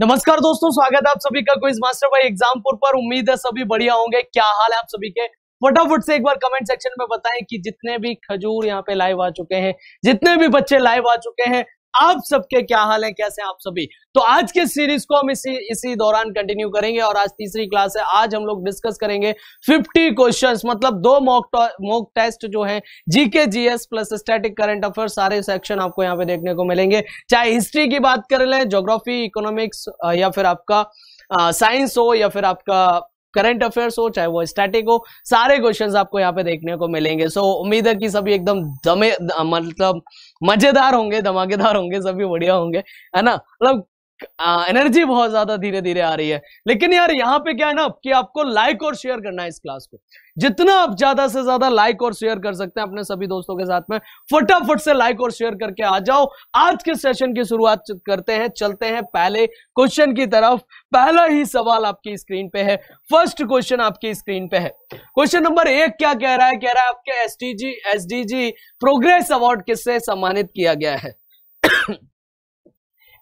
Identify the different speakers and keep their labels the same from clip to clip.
Speaker 1: नमस्कार दोस्तों स्वागत है आप सभी का क्विज मास्टर भाई एग्जामपुर पर उम्मीद है सभी बढ़िया होंगे क्या हाल है आप सभी के फटाफट से एक बार कमेंट सेक्शन में बताएं कि जितने भी खजूर यहाँ पे लाइव आ चुके हैं जितने भी बच्चे लाइव आ चुके हैं आप सबके क्या हाल है कैसे आप सभी तो आज के सीरीज को हम इसी इसी दौरान कंटिन्यू करेंगे और आज तीसरी क्लास है आज हम लोग डिस्कस करेंगे 50 क्वेश्चंस मतलब दो मॉक मॉक टेस्ट जो है GK GS plus static current affair सारे सेक्शन आपको यहां पे देखने को मिलेंगे चाहे हिस्ट्री की बात कर लें जोग्राफी इकोनॉमिक्स या फिर आपका साइंस हो या फिर आपका करंट अफेयर्स हो चाहे वो स्टैटिक हो सारे क्वेश्चन आपको यहाँ पे देखने को मिलेंगे सो so, उम्मीद है कि सभी एकदम दमे मतलब मजेदार होंगे धमाकेदार होंगे सभी बढ़िया होंगे है ना मतलब एनर्जी बहुत ज्यादा धीरे धीरे आ रही है लेकिन यार यहाँ पे क्या है ना कि आपको लाइक और शेयर करना है इस क्लास को जितना आप ज्यादा से ज्यादा लाइक और शेयर कर सकते हैं अपने सभी दोस्तों के साथ में फटाफट से लाइक और शेयर करके आ जाओ आज के सेशन की शुरुआत करते हैं चलते हैं पहले क्वेश्चन की तरफ पहला ही सवाल आपकी स्क्रीन पे है फर्स्ट क्वेश्चन आपकी स्क्रीन पे है क्वेश्चन नंबर एक क्या कह रहा है कह रहा है आपके S T G progress award किससे सम्मानित किया गया है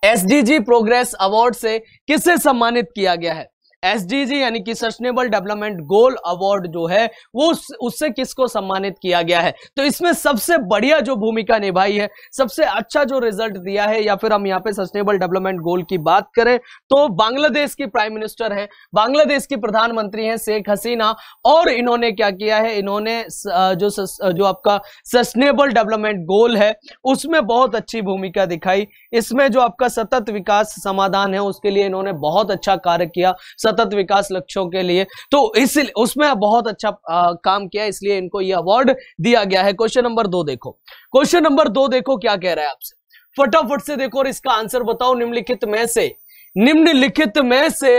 Speaker 1: एसडीजी प्रोग्रेस अवार्ड से किसे सम्मानित किया गया है एसडीजी यानी कि सस्टेनेबल डेवलपमेंट गोल अवार्ड जो है वो उस, उससे किसको सम्मानित किया गया है तो इसमें सबसे बढ़िया जो भूमिका निभाई है सबसे अच्छा जो रिजल्ट दिया है या फिर हम यहाँ पे सस्टेनेबल डेवलपमेंट गोल की बात करें तो बांग्लादेश की प्राइम मिनिस्टर है बांग्लादेश की प्रधानमंत्री है शेख हसीना और इन्होंने क्या किया है इन्होंने जो जो आपका सस्टेनेबल डेवलपमेंट गोल है उसमें बहुत अच्छी भूमिका दिखाई इसमें जो आपका सतत विकास समाधान है उसके लिए इन्होंने बहुत अच्छा कार्य किया सतत विकास लक्ष्यों के लिए तो इस उसमें बहुत अच्छा आ, काम किया इसलिए इनको ये अवार्ड दिया गया है क्वेश्चन नंबर दो देखो क्वेश्चन नंबर दो देखो क्या कह रहा है आपसे फटाफट से देखो और इसका आंसर बताओ निम्नलिखित में से निम्नलिखित में से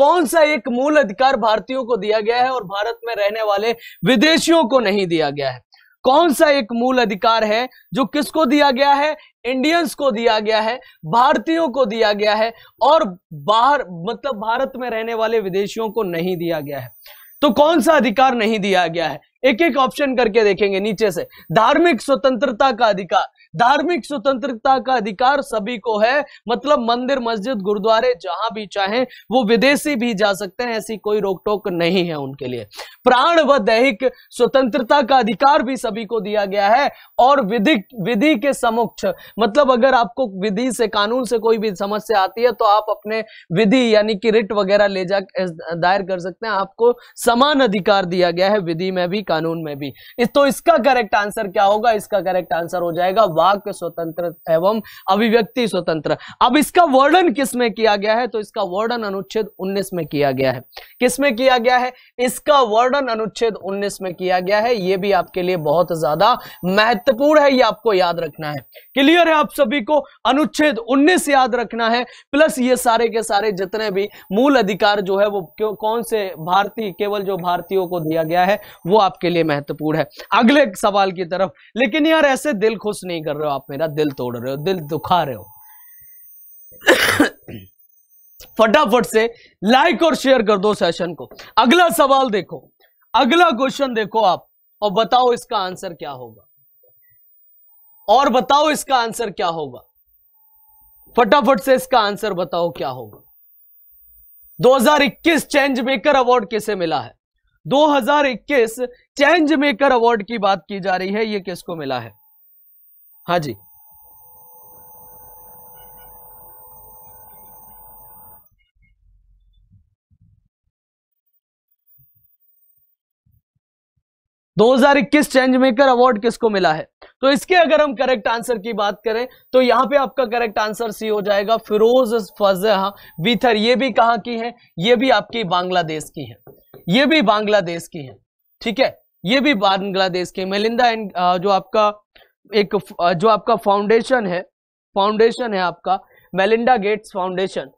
Speaker 1: कौन सा एक मूल अधिकार भारतीयों को दिया गया है और भारत में रहने वाले विदेशियों को नहीं दिया गया है कौन सा एक मूल अधिकार है जो किसको दिया गया है इंडियंस को दिया गया है भारतीयों को दिया गया है और बाहर मतलब भारत में रहने वाले विदेशियों को नहीं दिया गया है तो कौन सा अधिकार नहीं दिया गया है एक एक ऑप्शन करके देखेंगे नीचे से धार्मिक स्वतंत्रता का अधिकार धार्मिक स्वतंत्रता का अधिकार सभी को है मतलब मंदिर मस्जिद गुरुद्वारे जहां भी चाहें वो विदेशी भी जा सकते हैं ऐसी कोई रोक टोक नहीं है उनके लिए प्राण व दैहिक स्वतंत्रता का अधिकार भी सभी को दिया गया है और विधिक विधि के समक्ष मतलब अगर आपको विधि से कानून से कोई भी समस्या आती है तो आप अपने विधि यानी कि रिट वगैरह ले जा दायर कर सकते हैं आपको समान अधिकार दिया गया है विधि में भी कानून में भी इस तो इसका करेक्ट आंसर क्या होगा इसका करेक्ट आंसर हो जाएगा वाक स्वतंत्र एवं अभिव्यक्ति स्वतंत्र अब इसका वर्णन किसमें किया गया है तो इसका वर्णन अनुच्छेद उन्नीस में किया गया है किसमें किया गया है इसका वर्णन अनुच्छेद उन्नीस में किया गया है यह भी आपके लिए बहुत ज्यादा महत्वपूर्ण है यह आपको याद रखना है क्लियर है आप सभी को अनुच्छेद उन्नीस याद रखना है प्लस ये सारे के सारे जितने भी मूल अधिकार जो है वो कौन से भारतीय केवल जो भारतीयों को दिया गया है वो आप आपके लिए महत्वपूर्ण है अगले सवाल की तरफ लेकिन यार ऐसे दिल खुश नहीं कर रहे हो आप मेरा दिल तोड़ रहे हो दिल दुखा रहे हो फटाफट से लाइक और शेयर कर दो सेशन को अगला सवाल देखो अगला क्वेश्चन देखो आप और बताओ इसका आंसर क्या होगा और बताओ इसका आंसर क्या होगा फटाफट से इसका आंसर बताओ क्या होगा 2021 चेंज मेकर अवार्ड किसे मिला है 2021 चेंज मेकर अवार्ड की बात की जा रही है ये किसको मिला है हाँ जी दो हजार इक्कीस चेंज मेकर अवार्ड किसको मिला है तो इसके अगर हम करेक्ट आंसर की बात करें तो यहां पे आपका करेक्ट आंसर सी हो जाएगा फिरोज फजहा बीथर ये भी कहां की है ये भी आपकी बांग्लादेश की है ये भी बांग्लादेश की है ठीक है ये भी बांग्लादेश के मेलिंदा एंड जो आपका एक जो आपका फाउंडेशन है फाउंडेशन है आपका Melinda Gates foundation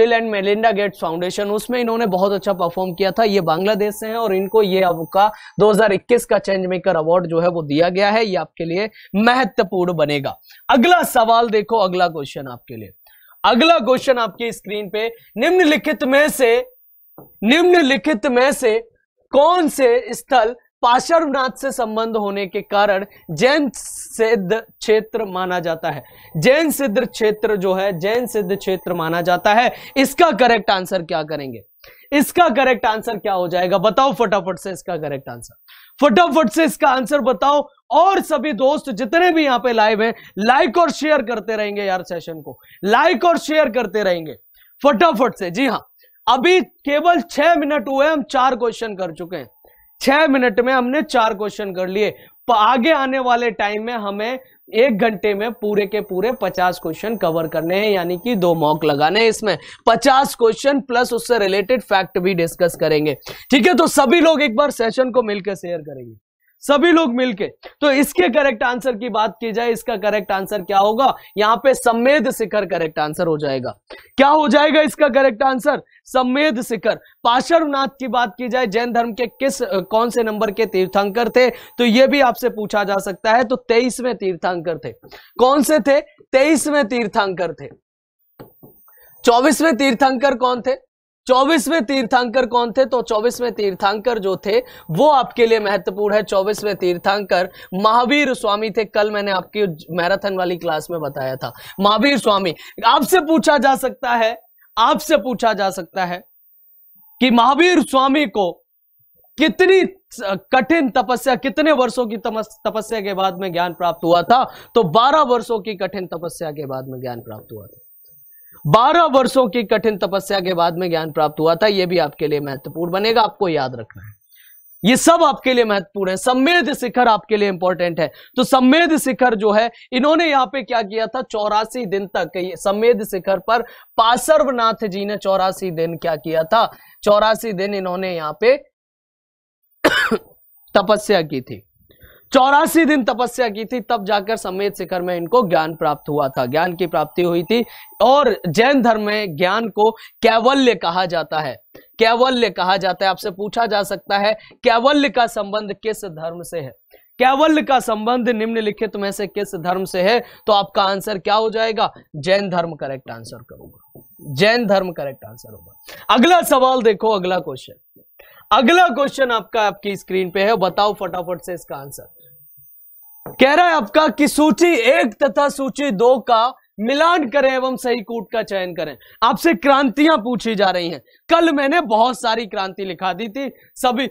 Speaker 1: Bill and Melinda Gates foundation उसमें इन्होंने बहुत अच्छा परफॉर्म किया था ये बांग्लादेश से हैं और इनको ये का 2021 का चेंज मेकर अवार्ड जो है वो दिया गया है ये आपके लिए महत्वपूर्ण बनेगा अगला सवाल देखो अगला क्वेश्चन आपके लिए अगला क्वेश्चन आपकी स्क्रीन पे निम्नलिखित में से निम्नलिखित में से कौन से स्थल पाशर्वनाथ से संबंध होने के कारण जैन सिद्ध क्षेत्र माना जाता है जैन सिद्ध क्षेत्र जो है जैन सिद्ध क्षेत्र माना जाता है इसका करेक्ट आंसर क्या करेंगे इसका करेक्ट आंसर क्या हो जाएगा बताओ फटाफट से इसका करेक्ट आंसर फटाफट से इसका आंसर बताओ और सभी दोस्त जितने भी यहां पे लाइव हैं लाइक और शेयर करते रहेंगे यार सेशन को लाइक और शेयर करते रहेंगे फटाफट से जी हाँ अभी केवल छह मिनट हुए हम चार क्वेश्चन कर चुके हैं छह मिनट में हमने चार क्वेश्चन कर लिए आगे आने वाले टाइम में हमें एक घंटे में पूरे के पूरे पचास क्वेश्चन कवर करने हैं यानी कि दो मॉक लगाने हैं इसमें पचास क्वेश्चन प्लस उससे रिलेटेड फैक्ट भी डिस्कस करेंगे ठीक है तो सभी लोग एक बार सेशन को मिलकर शेयर करेंगे सभी लोग मिलके तो इसके करेक्ट आंसर की बात की जाए इसका करेक्ट आंसर क्या होगा यहां पे सम्मेद शिखर करेक्ट आंसर हो जाएगा क्या हो जाएगा इसका करेक्ट आंसर सम्मेद शिखर पाशरनाथ की बात की जाए जैन धर्म के किस कौन से नंबर के तीर्थंकर थे तो यह भी आपसे पूछा जा सकता है तो तेईसवें तीर्थंकर थे कौन से थे तेईसवें तीर्थंकर थे चौबीसवें तीर्थंकर कौन थे चौबीसवें तीर्थंकर कौन थे तो चौबीसवें तीर्थंकर जो थे वो आपके लिए महत्वपूर्ण है चौबीसवें तीर्थंकर महावीर स्वामी थे कल मैंने आपकी मैराथन वाली क्लास में बताया था महावीर स्वामी आपसे पूछा जा सकता है आपसे पूछा जा सकता है कि महावीर स्वामी को कितनी कठिन तपस्या कितने वर्षों की तपस्या के बाद में ज्ञान प्राप्त हुआ था तो 12 वर्षों की कठिन तपस्या के बाद में ज्ञान प्राप्त हुआ था बारह वर्षों की कठिन तपस्या के बाद में ज्ञान प्राप्त हुआ था यह भी आपके लिए महत्वपूर्ण बनेगा आपको याद रखना है ये सब आपके लिए महत्वपूर्ण है सम्मेद शिखर आपके लिए इंपॉर्टेंट है तो सम्मेद शिखर जो है इन्होंने यहां पे क्या किया था चौरासी दिन तक सम्मेद शिखर पर पासर्वनाथ जी ने चौरासी दिन क्या किया था चौरासी दिन इन्होंने यहां पे तपस्या की थी चौरासी दिन तपस्या की थी तब जाकर समेत शिखर में इनको ज्ञान प्राप्त हुआ था ज्ञान की प्राप्ति हुई थी और जैन धर्म में ज्ञान को कैवल्य कहा जाता है कैवल्य कहा जाता है आपसे पूछा जा सकता है कैवल्य का संबंध किस धर्म से है कैवल्य का संबंध निम्नलिखित में से किस धर्म से है तो आपका आंसर क्या हो जाएगा जैन धर्म करेक्ट आंसर करूंगा जैन धर्म करेक्ट आंसर होगा अगला सवाल देखो अगला क्वेश्चन अगला क्वेश्चन आपका आपकी स्क्रीन पे है बताओ फटाफट से इसका आंसर कह रहा है आपका कि सूची एक तथा सूची दो का मिलान करें एवं सही कूट का चयन करें आपसे क्रांतियां पूछी जा रही हैं कल मैंने बहुत सारी क्रांति लिखा दी थी सभी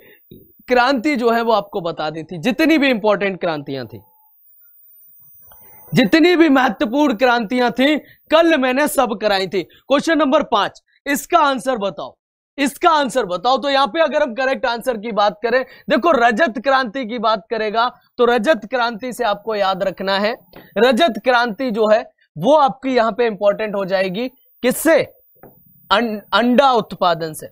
Speaker 1: क्रांति जो है वो आपको बता दी थी जितनी भी इंपॉर्टेंट क्रांतियां थी जितनी भी महत्वपूर्ण क्रांतियां थी कल मैंने सब कराई थी क्वेश्चन नंबर पांच इसका आंसर बताओ इसका आंसर बताओ तो यहां पे अगर हम करेक्ट आंसर की बात करें देखो रजत क्रांति की बात करेगा तो रजत क्रांति से आपको याद रखना है रजत क्रांति जो है वो आपकी यहां पे इंपॉर्टेंट हो जाएगी किससे अं-, अंडा उत्पादन से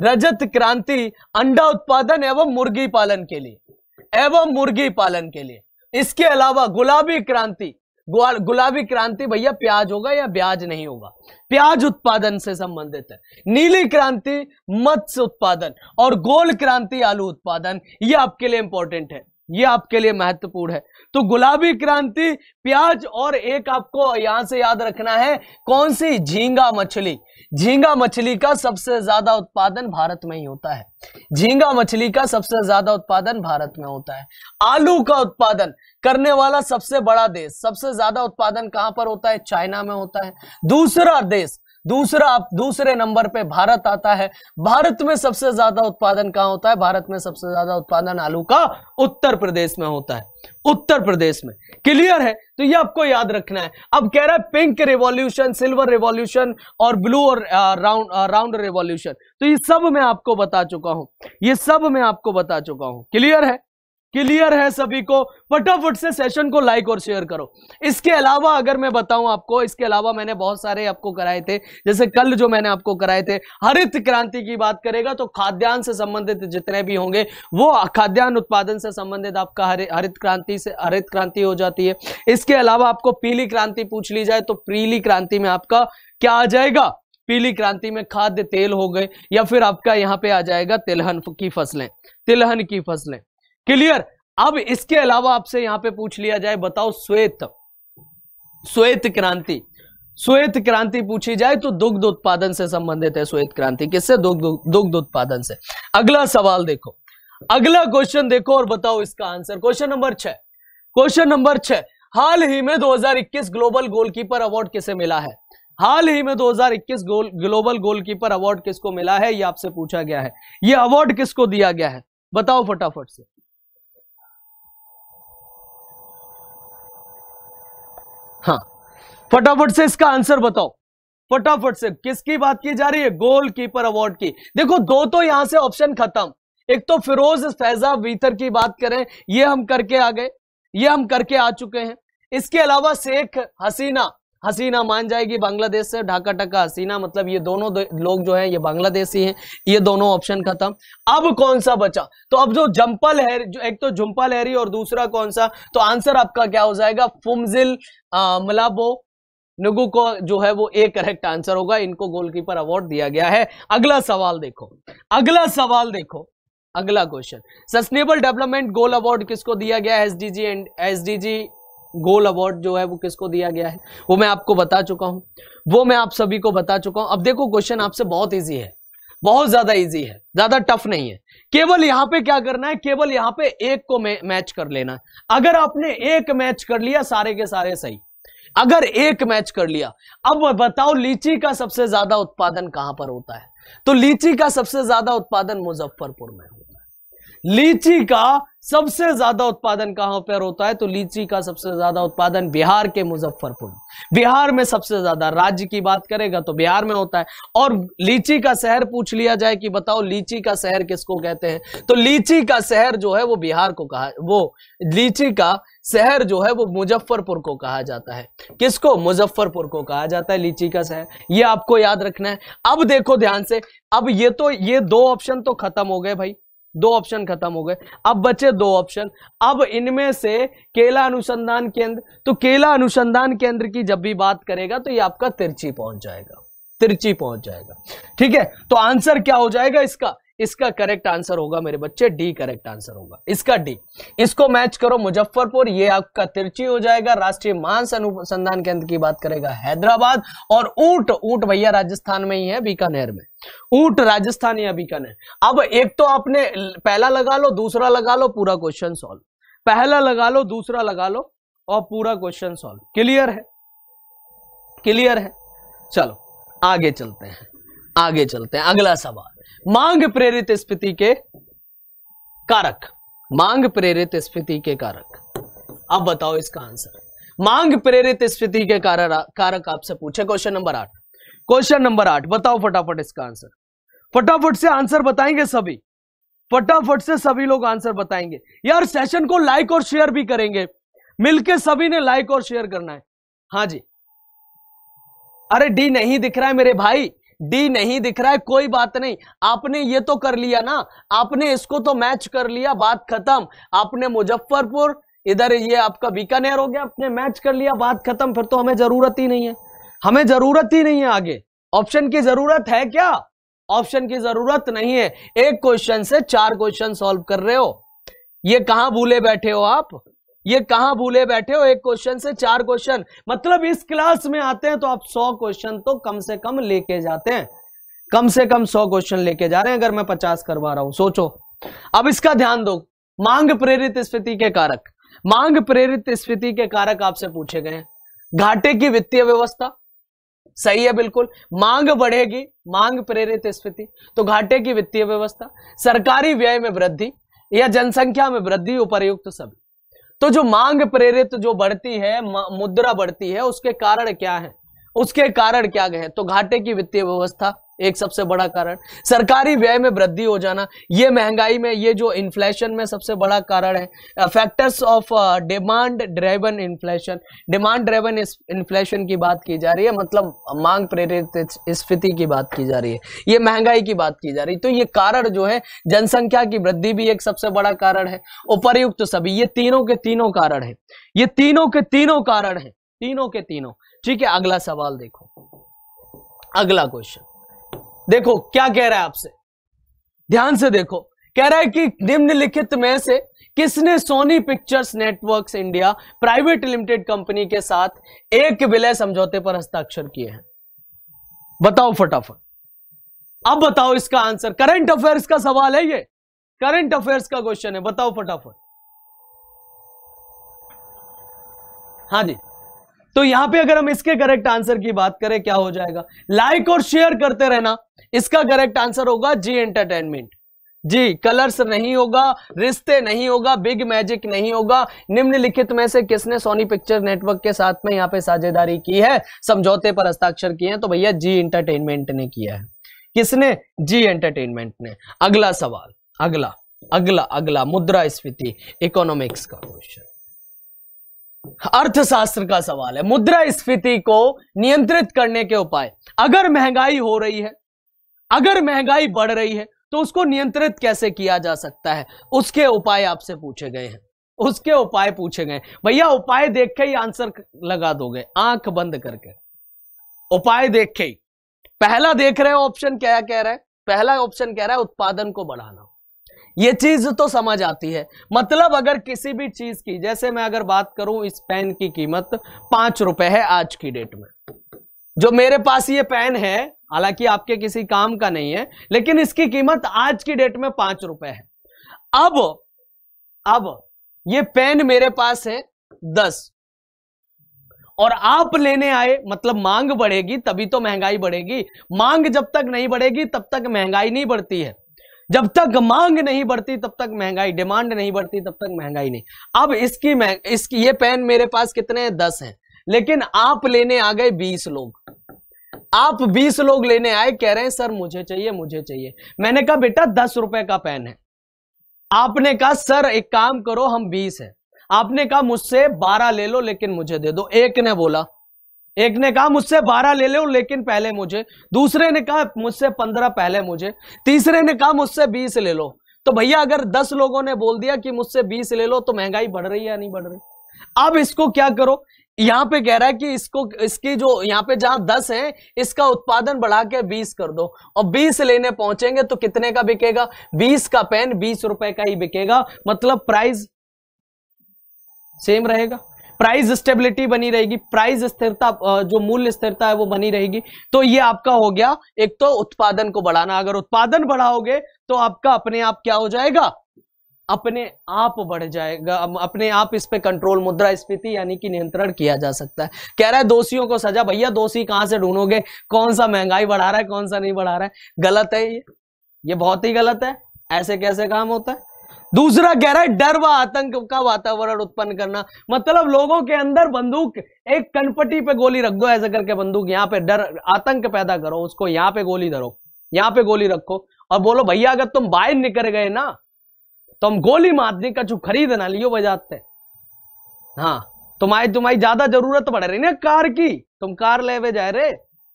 Speaker 1: रजत क्रांति अंडा उत्पादन एवं मुर्गी पालन के लिए एवं मुर्गी पालन के लिए इसके अलावा गुलाबी क्रांति गुलाबी क्रांति भैया प्याज होगा या ब्याज नहीं होगा प्याज उत्पादन से संबंधित है नीली क्रांति मत्स्य उत्पादन और गोल क्रांति आलू उत्पादन ये आपके लिए इंपॉर्टेंट है ये आपके लिए महत्वपूर्ण है तो गुलाबी क्रांति प्याज और एक आपको यहां से याद रखना है कौन सी झींगा मछली झींगा मछली का सबसे ज्यादा उत्पादन भारत में ही होता है झींगा मछली का सबसे ज्यादा उत्पादन भारत में होता है आलू का उत्पादन करने वाला सबसे बड़ा देश सबसे ज्यादा उत्पादन कहां पर होता है चाइना में होता है दूसरा देश दूसरा दूसरे नंबर पे भारत आता है भारत में सबसे ज्यादा उत्पादन कहां होता है भारत में सबसे ज्यादा उत्पादन आलू का उत्तर प्रदेश में होता है उत्तर प्रदेश में क्लियर है तो ये आपको याद रखना है अब कह रहा है पिंक रिवॉल्यूशन सिल्वर रिवॉल्यूशन और ब्लू और राउंड राउंड रिवॉल्यूशन तो ये सब मैं आपको बता चुका हूं ये सब मैं आपको बता चुका हूं क्लियर है क्लियर है सभी को फटाफट से सेशन को लाइक और शेयर करो इसके अलावा अगर मैं बताऊं आपको इसके अलावा मैंने बहुत सारे आपको कराए थे जैसे कल जो मैंने आपको कराए थे हरित क्रांति की बात करेगा तो खाद्यान्न से संबंधित जितने भी होंगे वो खाद्यान्न उत्पादन से संबंधित आपका हरि हरित क्रांति से हरित क्रांति हो जाती है इसके अलावा आपको पीली क्रांति पूछ ली जाए तो पीली क्रांति में आपका क्या आ जाएगा पीली क्रांति में खाद्य तेल हो गए या फिर आपका यहाँ पे आ जाएगा तिलहन की फसलें तिलहन की फसलें क्लियर अब इसके अलावा आपसे यहां पे पूछ लिया जाए बताओ श्वेत श्वेत क्रांति श्वेत क्रांति पूछी जाए तो दुग्ध उत्पादन से संबंधित है श्वेत क्रांति किससे दुग्ध दुग्ध उत्पादन से अगला सवाल देखो अगला क्वेश्चन देखो और बताओ इसका आंसर क्वेश्चन नंबर छह क्वेश्चन नंबर छह हाल ही में 2021 ग्लोबल गोलकीपर अवार्ड किसे मिला है हाल ही में 2021 गोल ग्लोबल गोलकीपर अवार्ड किसको मिला है ये आपसे पूछा गया है ये अवार्ड किसको दिया गया है बताओ फटाफट से हाँ फटाफट से इसका आंसर बताओ फटाफट से किसकी बात की जा रही है गोल कीपर अवार्ड की देखो दो तो यहां से ऑप्शन खत्म एक तो फिरोज फैजा वीतर की बात करें ये हम करके आ गए ये हम करके आ चुके हैं इसके अलावा शेख हसीना हसीना मान जाएगी बांग्लादेश से ढाका टक्का हसीना मतलब ये दोनों दो, लोग जो है ये बांग्लादेशी हैं ये दोनों ऑप्शन खत्म अब कौन सा बचा तो अब जो जम्पा लहरी जो एक तो जुम्पा लहरी और दूसरा कौन सा तो आंसर आपका क्या हो जाएगा फुमजिल मलाबो नगु को जो है वो ए करेक्ट आंसर होगा इनको गोलकीपर अवार्ड दिया गया है अगला सवाल देखो अगला सवाल देखो अगला question sustainable development goal award किसको दिया गया S D G and S D G goal award जो है वो किसको दिया गया है वो मैं आपको बता चुका हूँ वो मैं आप सभी को बता चुका हूँ अब देखो क्वेश्चन आपसे बहुत ईजी है बहुत ज्यादा ईजी है ज्यादा टफ नहीं है केवल यहाँ पे क्या करना है केवल यहां पे एक को मैच कर लेना है अगर आपने एक मैच कर लिया सारे के सारे सही अगर एक मैच कर लिया अब बताओ लीची का सबसे ज्यादा उत्पादन कहां पर होता है तो लीची का सबसे ज्यादा उत्पादन मुजफ्फरपुर में होता है लीची का सबसे ज्यादा उत्पादन कहां पर होता है तो लीची का सबसे ज्यादा उत्पादन बिहार के मुजफ्फरपुर बिहार में सबसे ज्यादा राज्य की बात करेगा तो बिहार में होता है और लीची का शहर पूछ लिया जाए कि बताओ लीची का शहर किसको कहते हैं तो लीची का शहर जो है वो बिहार को कहा वो लीची का शहर जो है वो मुजफ्फरपुर को कहा जाता है किसको मुजफ्फरपुर को कहा जाता है लीची का शहर ये आपको याद रखना है अब देखो ध्यान से अब ये तो ये दो ऑप्शन तो खत्म हो गए भाई दो ऑप्शन खत्म हो गए अब बचे दो ऑप्शन अब इनमें से केला अनुसंधान केंद्र तो केला अनुसंधान केंद्र की जब भी बात करेगा तो ये आपका तिरची पहुंच जाएगा तिरची पहुंच जाएगा ठीक है तो आंसर क्या हो जाएगा इसका इसका करेक्ट आंसर होगा मेरे बच्चे डी करेक्ट आंसर होगा इसका डी इसको मैच करो मुजफ्फरपुर ये आपका तिरची हो जाएगा राष्ट्रीय मांस अनुसंधान केंद्र की बात करेगा हैदराबाद और ऊट ऊट भैया राजस्थान में ही है बीकानेर में ऊट राजस्थान या बीकानेर अब एक तो आपने पहला लगा लो दूसरा लगा लो पूरा क्वेश्चन सॉल्व पहला लगा लो दूसरा लगा लो और पूरा क्वेश्चन सॉल्व क्लियर है क्लियर है चलो आगे चलते हैं आगे चलते हैं अगला सवाल मांग प्रेरित स्फीति के कारक मांग प्रेरित स्फीति के कारक अब बताओ इसका आंसर मांग प्रेरित स्फीति के कारक कारक आपसे पूछे क्वेश्चन नंबर आठ क्वेश्चन नंबर आठ बताओ फटाफट इसका आंसर फटाफट से आंसर बताएंगे सभी फटाफट से सभी लोग आंसर बताएंगे यार सेशन को लाइक और शेयर भी करेंगे मिलके सभी ने लाइक और शेयर करना है हाँ जी अरे डी नहीं दिख रहा है मेरे भाई डी नहीं दिख रहा है कोई बात नहीं आपने ये तो कर लिया ना आपने इसको तो मैच कर लिया बात खत्म आपने मुजफ्फरपुर इधर ये आपका बीकानेर हो गया आपने मैच कर लिया बात खत्म फिर तो हमें जरूरत ही नहीं है हमें जरूरत ही नहीं है आगे ऑप्शन की जरूरत है क्या ऑप्शन की जरूरत नहीं है एक क्वेश्चन से चार क्वेश्चन सॉल्व कर रहे हो ये कहां भूले बैठे हो आप ये कहां भूले बैठे हो एक क्वेश्चन से चार क्वेश्चन मतलब इस क्लास में आते हैं तो आप सौ क्वेश्चन तो कम से कम लेके जाते हैं कम से कम सौ क्वेश्चन लेके जा रहे हैं अगर मैं पचास करवा रहा हूं सोचो अब इसका ध्यान दो मांग प्रेरित स्फीति के कारक मांग प्रेरित स्फीति के कारक आपसे पूछे गए घाटे की वित्तीय व्यवस्था सही है बिल्कुल मांग बढ़ेगी मांग प्रेरित स्फीति तो घाटे की वित्तीय व्यवस्था सरकारी व्यय में वृद्धि या जनसंख्या में वृद्धि उपरयुक्त सभी तो जो मांग प्रेरित जो बढ़ती है मुद्रा बढ़ती है उसके कारण क्या है उसके कारण क्या है तो घाटे की वित्तीय व्यवस्था एक सबसे बड़ा कारण सरकारी व्यय में वृद्धि हो जाना ये महंगाई में ये जो इन्फ्लेशन में सबसे बड़ा कारण है factors of demand driven inflation demand driven inflation की बात की जा रही है मतलब मांग प्रेरित स्फीति की बात की जा रही है ये महंगाई की बात की जा रही है तो ये कारण जो है जनसंख्या की वृद्धि भी एक सबसे बड़ा कारण है उपरयुक्त तो सभी ये तीनों के तीनों कारण है ये तीनों के तीनों कारण है तीनों के तीनों ठीक है अगला सवाल देखो अगला क्वेश्चन देखो क्या कह रहा है आपसे ध्यान से देखो कह रहा है कि निम्नलिखित में से किसने Sony Pictures Networks India private limited company के साथ एक विलय समझौते पर हस्ताक्षर किए हैं बताओ फटाफट अब बताओ इसका आंसर करंट अफेयर्स का सवाल है ये करंट अफेयर्स का क्वेश्चन है बताओ फटाफट हाँ जी तो यहां पे अगर हम इसके करेक्ट आंसर की बात करें क्या हो जाएगा लाइक और शेयर करते रहना इसका करेक्ट आंसर होगा जी एंटरटेनमेंट जी कलर्स नहीं होगा रिश्ते नहीं होगा बिग मैजिक नहीं होगा निम्नलिखित में से किसने सोनी पिक्चर नेटवर्क के साथ में यहाँ पे साझेदारी की है समझौते पर हस्ताक्षर किए हैं तो भैया जी एंटरटेनमेंट ने किया है किसने जी एंटरटेनमेंट ने अगला सवाल अगला अगला अगला मुद्रा स्फीति इकोनॉमिक्स का क्वेश्चन अर्थशास्त्र का सवाल है मुद्रा स्फीति को नियंत्रित करने के उपाय अगर महंगाई हो रही है अगर महंगाई बढ़ रही है तो उसको नियंत्रित कैसे किया जा सकता है उसके उपाय आपसे पूछे गए हैं उसके उपाय पूछे गए भैया उपाय देख के ही आंसर लगा दोगे आंख बंद करके उपाय देख के ही पहला देख रहे हो ऑप्शन क्या कह रहा है पहला ऑप्शन कह रहा है उत्पादन को बढ़ाना ये चीज तो समझ आती है मतलब अगर किसी भी चीज की जैसे मैं अगर बात करूं इस पेन की कीमत पांच रुपए है आज की डेट में जो मेरे पास ये पेन है हालांकि आपके किसी काम का नहीं है लेकिन इसकी कीमत आज की डेट में पांच रुपए है अब अब ये पेन मेरे पास है दस और आप लेने आए मतलब मांग बढ़ेगी तभी तो महंगाई बढ़ेगी मांग जब तक नहीं बढ़ेगी तब तक महंगाई नहीं बढ़ती है जब तक मांग नहीं बढ़ती तब तक महंगाई डिमांड नहीं बढ़ती तब तक महंगाई नहीं अब इसकी इसकी ये पेन मेरे पास कितने हैं दस हैं लेकिन आप लेने आ गए बीस लोग आप बीस लोग लेने आए कह रहे हैं सर मुझे चाहिए मुझे चाहिए मैंने कहा बेटा दस रुपए का पेन है आपने कहा सर एक काम करो हम बीस है आपने कहा मुझसे बारह ले लो लेकिन मुझे दे दो एक ने बोला एक ने कहा मुझसे बारह ले लो लेकिन पहले मुझे दूसरे ने कहा मुझसे पंद्रह पहले मुझे तीसरे ने कहा मुझसे बीस ले लो तो भैया अगर दस लोगों ने बोल दिया कि मुझसे बीस ले लो तो महंगाई बढ़ रही है या नहीं बढ़ रही अब इसको क्या करो यहाँ पे कह रहा है कि इसको इसकी जो यहाँ पे जहां दस है इसका उत्पादन बढ़ा के बीस कर दो और बीस लेने पहुंचेंगे तो कितने का बिकेगा बीस का पेन बीस रुपए का ही बिकेगा मतलब प्राइस सेम रहेगा प्राइस स्टेबिलिटी बनी रहेगी प्राइस स्थिरता जो मूल्य स्थिरता है वो बनी रहेगी तो ये आपका हो गया एक तो उत्पादन को बढ़ाना अगर उत्पादन बढ़ाओगे तो आपका अपने आप क्या हो जाएगा अपने आप बढ़ जाएगा अपने आप इस पे कंट्रोल मुद्रा स्फीति यानी कि नियंत्रण किया जा सकता है कह रहा है दोषियों को सजा भैया दोषी कहां से ढूंढोगे कौन सा महंगाई बढ़ा रहा है कौन सा नहीं बढ़ा रहा है गलत है ये ये बहुत ही गलत है ऐसे कैसे काम होता है दूसरा कह रहा है डर व आतंक का वातावरण उत्पन्न करना मतलब लोगों के अंदर बंदूक एक कनपट्टी पे गोली रख दो ऐसे करके बंदूक यहाँ पे डर आतंक पैदा करो उसको यहाँ पे गोली धरो यहाँ पे गोली रखो और बोलो भैया अगर तुम बाहर निकल गए ना तो हम गोली मारने का जो ना लियो बजाते हाँ तुम्हारी तुम्हारी ज्यादा जरूरत पड़ रही ना कार की तुम कार ले जा रहे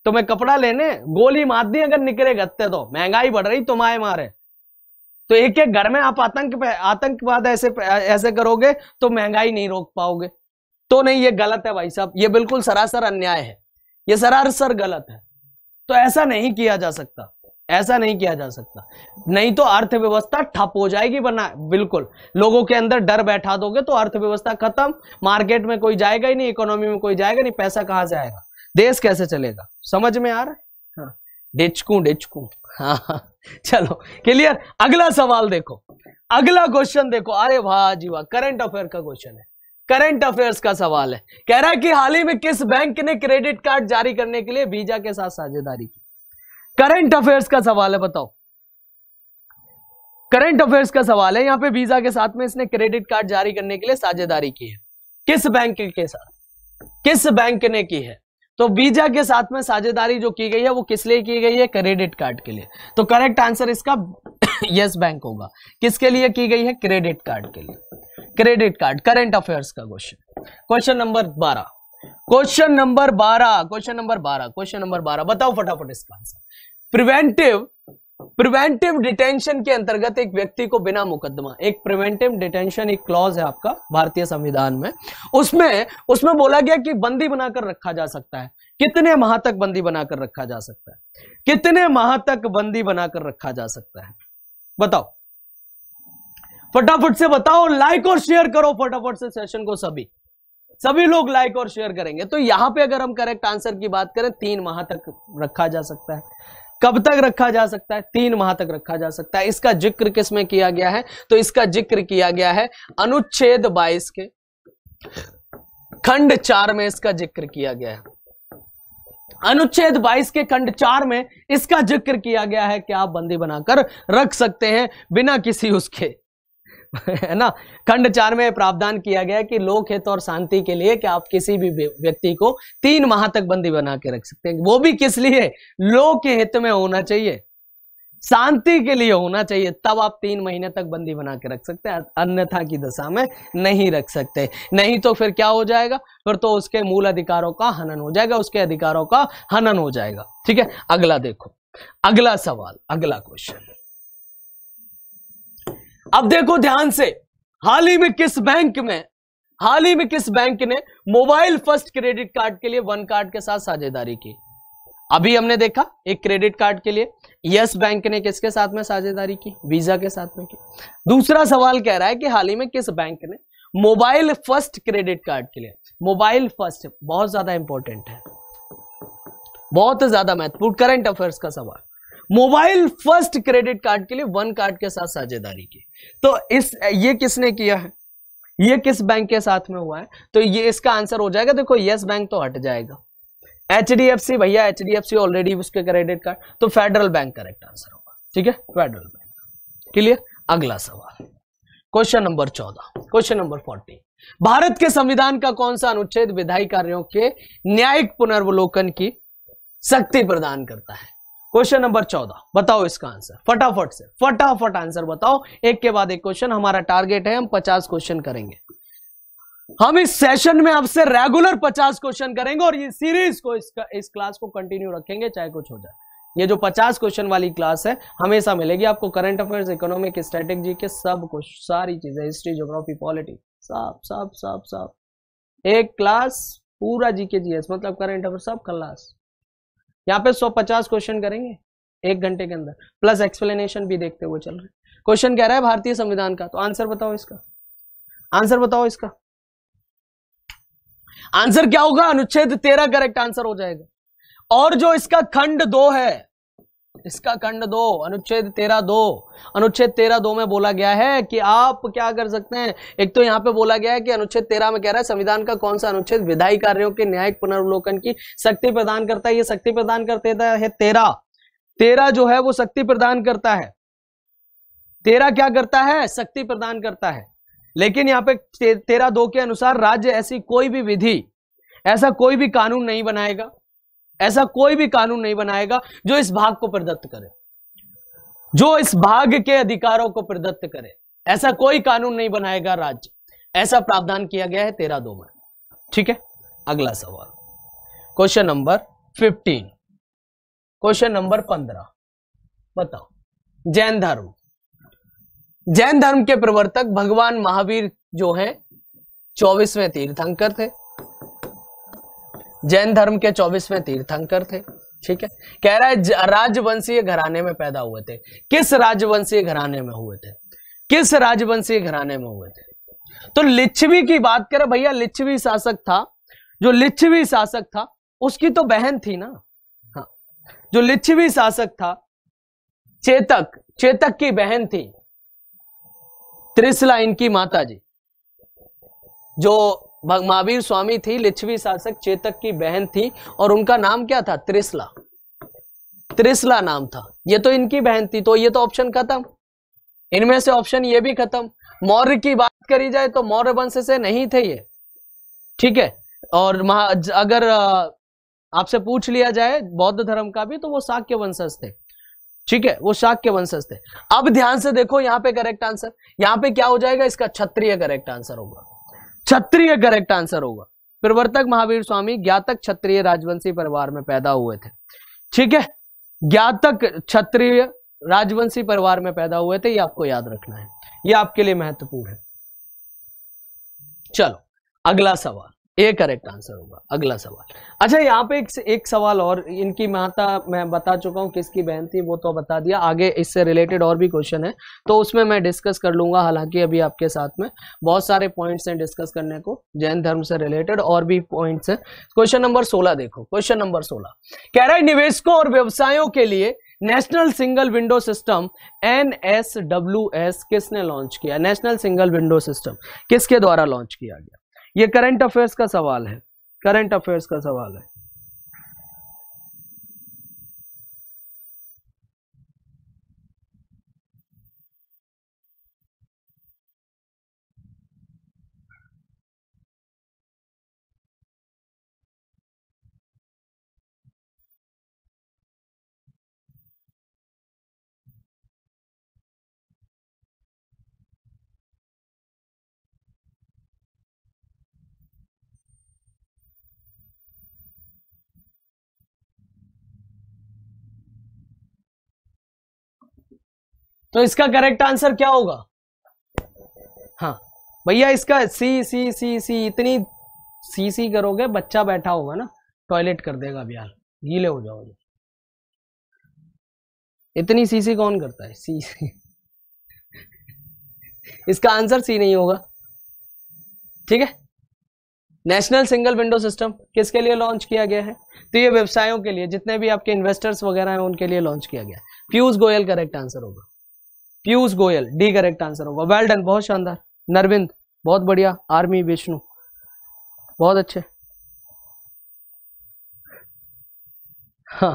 Speaker 1: तुम्हें कपड़ा लेने गोली मार दी अगर निकले गत्ते तो महंगाई बढ़ रही तुम्हारे मारे तो एक एक घर में आप आतंक आतंकवाद ऐसे ऐसे करोगे तो महंगाई नहीं रोक पाओगे तो नहीं ये गलत है भाई साहब ये बिल्कुल सरासर अन्याय है ये सरासर गलत है तो ऐसा नहीं किया जा सकता ऐसा नहीं किया जा सकता नहीं तो अर्थव्यवस्था ठप हो जाएगी बना बिल्कुल लोगों के अंदर डर बैठा दोगे तो अर्थव्यवस्था खत्म मार्केट में कोई जाएगा ही नहीं इकोनॉमी में कोई जाएगा नहीं पैसा कहां से आएगा देश कैसे चलेगा समझ में आ रहा है हाँ। डिचकू डिचकू हाँ, हाँ चलो क्लियर अगला सवाल देखो अगला क्वेश्चन देखो अरे वाह जी वाह करंट अफेयर का क्वेश्चन है करंट अफेयर्स का सवाल है कह रहा है कि हाल ही में किस बैंक ने क्रेडिट कार्ड जारी करने के लिए वीजा के साथ साझेदारी की करंट अफेयर्स का सवाल है बताओ करंट अफेयर्स का सवाल है यहां पे वीजा के साथ में इसने क्रेडिट कार्ड जारी करने के लिए साझेदारी की है किस बैंक के साथ किस बैंक ने की है तो वीजा के साथ में साझेदारी जो की गई है वो किस लिए की गई है क्रेडिट कार्ड के लिए तो करेक्ट आंसर इसका यस बैंक होगा किसके लिए की गई है क्रेडिट कार्ड के लिए क्रेडिट कार्ड करंट अफेयर्स का क्वेश्चन क्वेश्चन नंबर बारह क्वेश्चन नंबर बारह क्वेश्चन नंबर बारह क्वेश्चन नंबर बारह बताओ फटाफट इसका आंसर प्रिवेंटिव प्रिवेंटिव डिटेंशन के अंतर्गत एक व्यक्ति को बिना मुकदमा एक प्रिवेंटिव डिटेंशन एक क्लॉज है आपका भारतीय संविधान में उसमें उसमें बोला गया कि बंदी बनाकर रखा जा सकता है कितने माह तक बंदी बनाकर रखा जा सकता है कितने माह तक बंदी बनाकर रखा जा सकता है बताओ फटाफट से बताओ लाइक और शेयर करो फटाफट से सेशन को सभी सभी लोग लाइक और शेयर करेंगे तो यहां पे अगर हम करेक्ट आंसर की बात करें तीन माह तक रखा जा सकता है कब तक रखा जा सकता है तीन माह तक रखा जा सकता है इसका जिक्र किस में किया गया है तो इसका जिक्र किया गया है अनुच्छेद 22 के खंड चार में इसका जिक्र किया गया है अनुच्छेद 22 के खंड चार में इसका जिक्र किया गया है कि आप बंदी बनाकर रख सकते हैं बिना किसी उसके है ना खंड चार में प्रावधान किया गया कि लोक हित और शांति के लिए कि आप किसी भी व्यक्ति को तीन माह तक बंदी बना के रख सकते हैं वो भी किस लिए लोक हित में होना चाहिए शांति के लिए होना चाहिए तब आप तीन महीने तक बंदी बना के रख सकते हैं अन्यथा की दशा में नहीं रख सकते नहीं तो फिर क्या हो जाएगा फिर तो उसके मूल अधिकारों का हनन हो जाएगा उसके अधिकारों का हनन हो जाएगा ठीक है अगला देखो अगला सवाल अगला क्वेश्चन अब देखो ध्यान से हाल ही में किस बैंक में हाल ही में किस बैंक ने मोबाइल फर्स्ट क्रेडिट कार्ड के लिए वन कार्ड के साथ साझेदारी की अभी हमने देखा एक क्रेडिट कार्ड के लिए यस बैंक ने किसके साथ में साझेदारी की वीजा के साथ में की दूसरा सवाल कह रहा है कि हाल ही में किस बैंक ने मोबाइल फर्स्ट क्रेडिट कार्ड के लिए मोबाइल फर्स्ट बहुत ज्यादा इंपॉर्टेंट है बहुत ज्यादा महत्वपूर्ण करंट अफेयर्स का सवाल मोबाइल फर्स्ट क्रेडिट कार्ड के लिए वन कार्ड के साथ साझेदारी की तो इस ये किसने किया है ये किस बैंक के साथ में हुआ है तो ये इसका आंसर हो जाएगा देखो यस बैंक तो हट जाएगा एच भैया एच ऑलरेडी उसके क्रेडिट कार्ड तो फेडरल बैंक करेक्ट आंसर होगा ठीक है फेडरल बैंक क्लियर अगला सवाल क्वेश्चन नंबर चौदह क्वेश्चन नंबर फोर्टीन भारत के संविधान का कौन सा अनुच्छेद विधायी कार्यों के न्यायिक पुनर्वलोकन की शक्ति प्रदान करता है क्वेश्चन नंबर चौदह बताओ इसका आंसर फटाफट से फटाफट आंसर बताओ एक के बाद एक क्वेश्चन हमारा टारगेट है हम पचास क्वेश्चन करेंगे हम इस सेशन में आपसे रेगुलर पचास क्वेश्चन करेंगे और ये सीरीज को इस, इस क्लास को कंटिन्यू रखेंगे चाहे कुछ हो जाए ये जो पचास क्वेश्चन वाली क्लास है हमेशा मिलेगी आपको करंट अफेयर्स इकोनॉमिक स्ट्रेटेजी के सब कुछ सारी चीजें हिस्ट्री जोग्राफी पॉलिटी सब सब सब सब एक क्लास पूरा जीके जीएस मतलब करंट अफेयर सब क्लास यहाँ पे 150 क्वेश्चन करेंगे एक घंटे के अंदर प्लस एक्सप्लेनेशन भी देखते हुए चल रहे हैं क्वेश्चन कह रहा है भारतीय संविधान का तो आंसर बताओ इसका आंसर बताओ इसका आंसर क्या होगा अनुच्छेद तेरह करेक्ट आंसर हो जाएगा और जो इसका खंड दो है इसका खंड दो अनुच्छेद तेरह दो अनुच्छेद तेरह दो में बोला गया है कि आप क्या कर सकते हैं एक तो यहाँ पे बोला गया है कि अनुच्छेद तेरह में कह रहा है संविधान का कौन सा अनुच्छेद विधायी कार्यों के न्यायिक पुनर्वलोकन की शक्ति प्रदान करता है ये शक्ति प्रदान करते है तेरह तेरह जो है वो शक्ति प्रदान करता है तेरह क्या करता है शक्ति प्रदान करता है लेकिन यहाँ पे ते, तेरह दो के अनुसार राज्य ऐसी कोई भी विधि ऐसा कोई भी कानून नहीं बनाएगा ऐसा कोई भी कानून नहीं बनाएगा जो इस भाग को प्रदत्त करे जो इस भाग के अधिकारों को प्रदत्त करे ऐसा कोई कानून नहीं बनाएगा राज्य ऐसा प्रावधान किया गया है तेरह दो में ठीक है अगला सवाल question number fifteen question number पंद्रह बताओ जैन धर्म जैन धर्म के प्रवर्तक भगवान महावीर जो हैं चौबीसवें तीर्थंकर थे जैन धर्म के चौबीसवें तीर्थंकर थे ठीक है कह रहा है राजवंशीय घराने में पैदा हुए थे किस राजवंशीय घराने में हुए थे किस राजवंशीय घराने में हुए थे तो लिच्छवी की बात करें भैया लिच्छवी शासक था जो लिच्छवी शासक था उसकी तो बहन थी ना हाँ जो लिच्छवी शासक था चेतक चेतक की बहन थी त्रिसला इनकी माता जी जो महावीर स्वामी थी लिच्छवी शासक चेतक की बहन थी और उनका नाम क्या था त्रिसला त्रिसला नाम था ये तो इनकी बहन थी तो ये तो ऑप्शन खत्म इनमें से ऑप्शन ये भी खत्म मौर्य की बात करी जाए तो मौर्य वंश से नहीं थे ये ठीक है और महा अगर आपसे पूछ लिया जाए बौद्ध धर्म का भी तो वो शाक्य वंशज थे ठीक है वो शाक्य वंशज थे अब ध्यान से देखो यहाँ पे करेक्ट आंसर यहाँ पे क्या हो जाएगा इसका क्षत्रिय करेक्ट आंसर होगा क्षत्रिय करेक्ट आंसर होगा प्रवर्तक महावीर स्वामी ज्ञातक क्षत्रिय राजवंशी परिवार में पैदा हुए थे ठीक है ज्ञातक क्षत्रिय राजवंशी परिवार में पैदा हुए थे ये आपको याद रखना है ये आपके लिए महत्वपूर्ण है चलो अगला सवाल ए करेक्ट आंसर होगा अगला सवाल अच्छा यहाँ पे एक, एक सवाल और इनकी माता मैं बता चुका हूँ किसकी बहन थी वो तो बता दिया आगे इससे रिलेटेड और भी क्वेश्चन है तो उसमें मैं डिस्कस कर लूंगा हालांकि अभी आपके साथ में बहुत सारे पॉइंट्स हैं डिस्कस करने को जैन धर्म से रिलेटेड और भी पॉइंट्स हैं क्वेश्चन नंबर सोलह देखो क्वेश्चन नंबर सोलह कह रहा है निवेशकों और व्यवसायों के लिए national single window system N S W S किसने लॉन्च किया नेशनल सिंगल विंडो सिस्टम किसके द्वारा लॉन्च किया गया ये करंट अफेयर्स का सवाल है करंट अफेयर्स का सवाल है तो इसका करेक्ट आंसर क्या होगा हाँ भैया इसका सी सी सी सी इतनी सी सी करोगे बच्चा बैठा होगा ना टॉयलेट कर देगा बिहार गीले हो जाओगे इतनी सी सी कौन करता है सी सी इसका आंसर सी नहीं होगा ठीक है नेशनल सिंगल विंडो सिस्टम किसके लिए लॉन्च किया गया है तो ये व्यवसायों के लिए जितने भी आपके इन्वेस्टर्स वगैरह हैं उनके लिए लॉन्च किया गया है पीयूष गोयल करेक्ट आंसर होगा Piyush Goyal D correct answer होगा वेल डन बहुत शानदार नरविंद बहुत बढ़िया आर्मी विष्णु बहुत अच्छे हाँ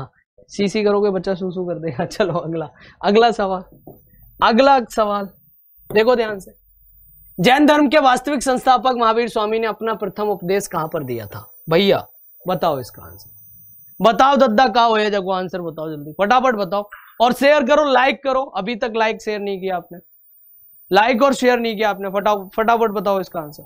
Speaker 1: सीसी करोगे बच्चा सूसू कर देगा चलो अगला अगला सवाल अगला सवाल देखो ध्यान से जैन धर्म के वास्तविक संस्थापक महावीर स्वामी ने अपना प्रथम उपदेश कहां पर दिया था भैया बताओ इसका आंसर बताओ दद्दा कहा होया जगह आंसर बताओ जल्दी फटाफट बताओ और शेयर करो लाइक करो अभी तक लाइक शेयर नहीं किया आपने लाइक और शेयर नहीं किया आपने फटाफट फटाफट बताओ इसका आंसर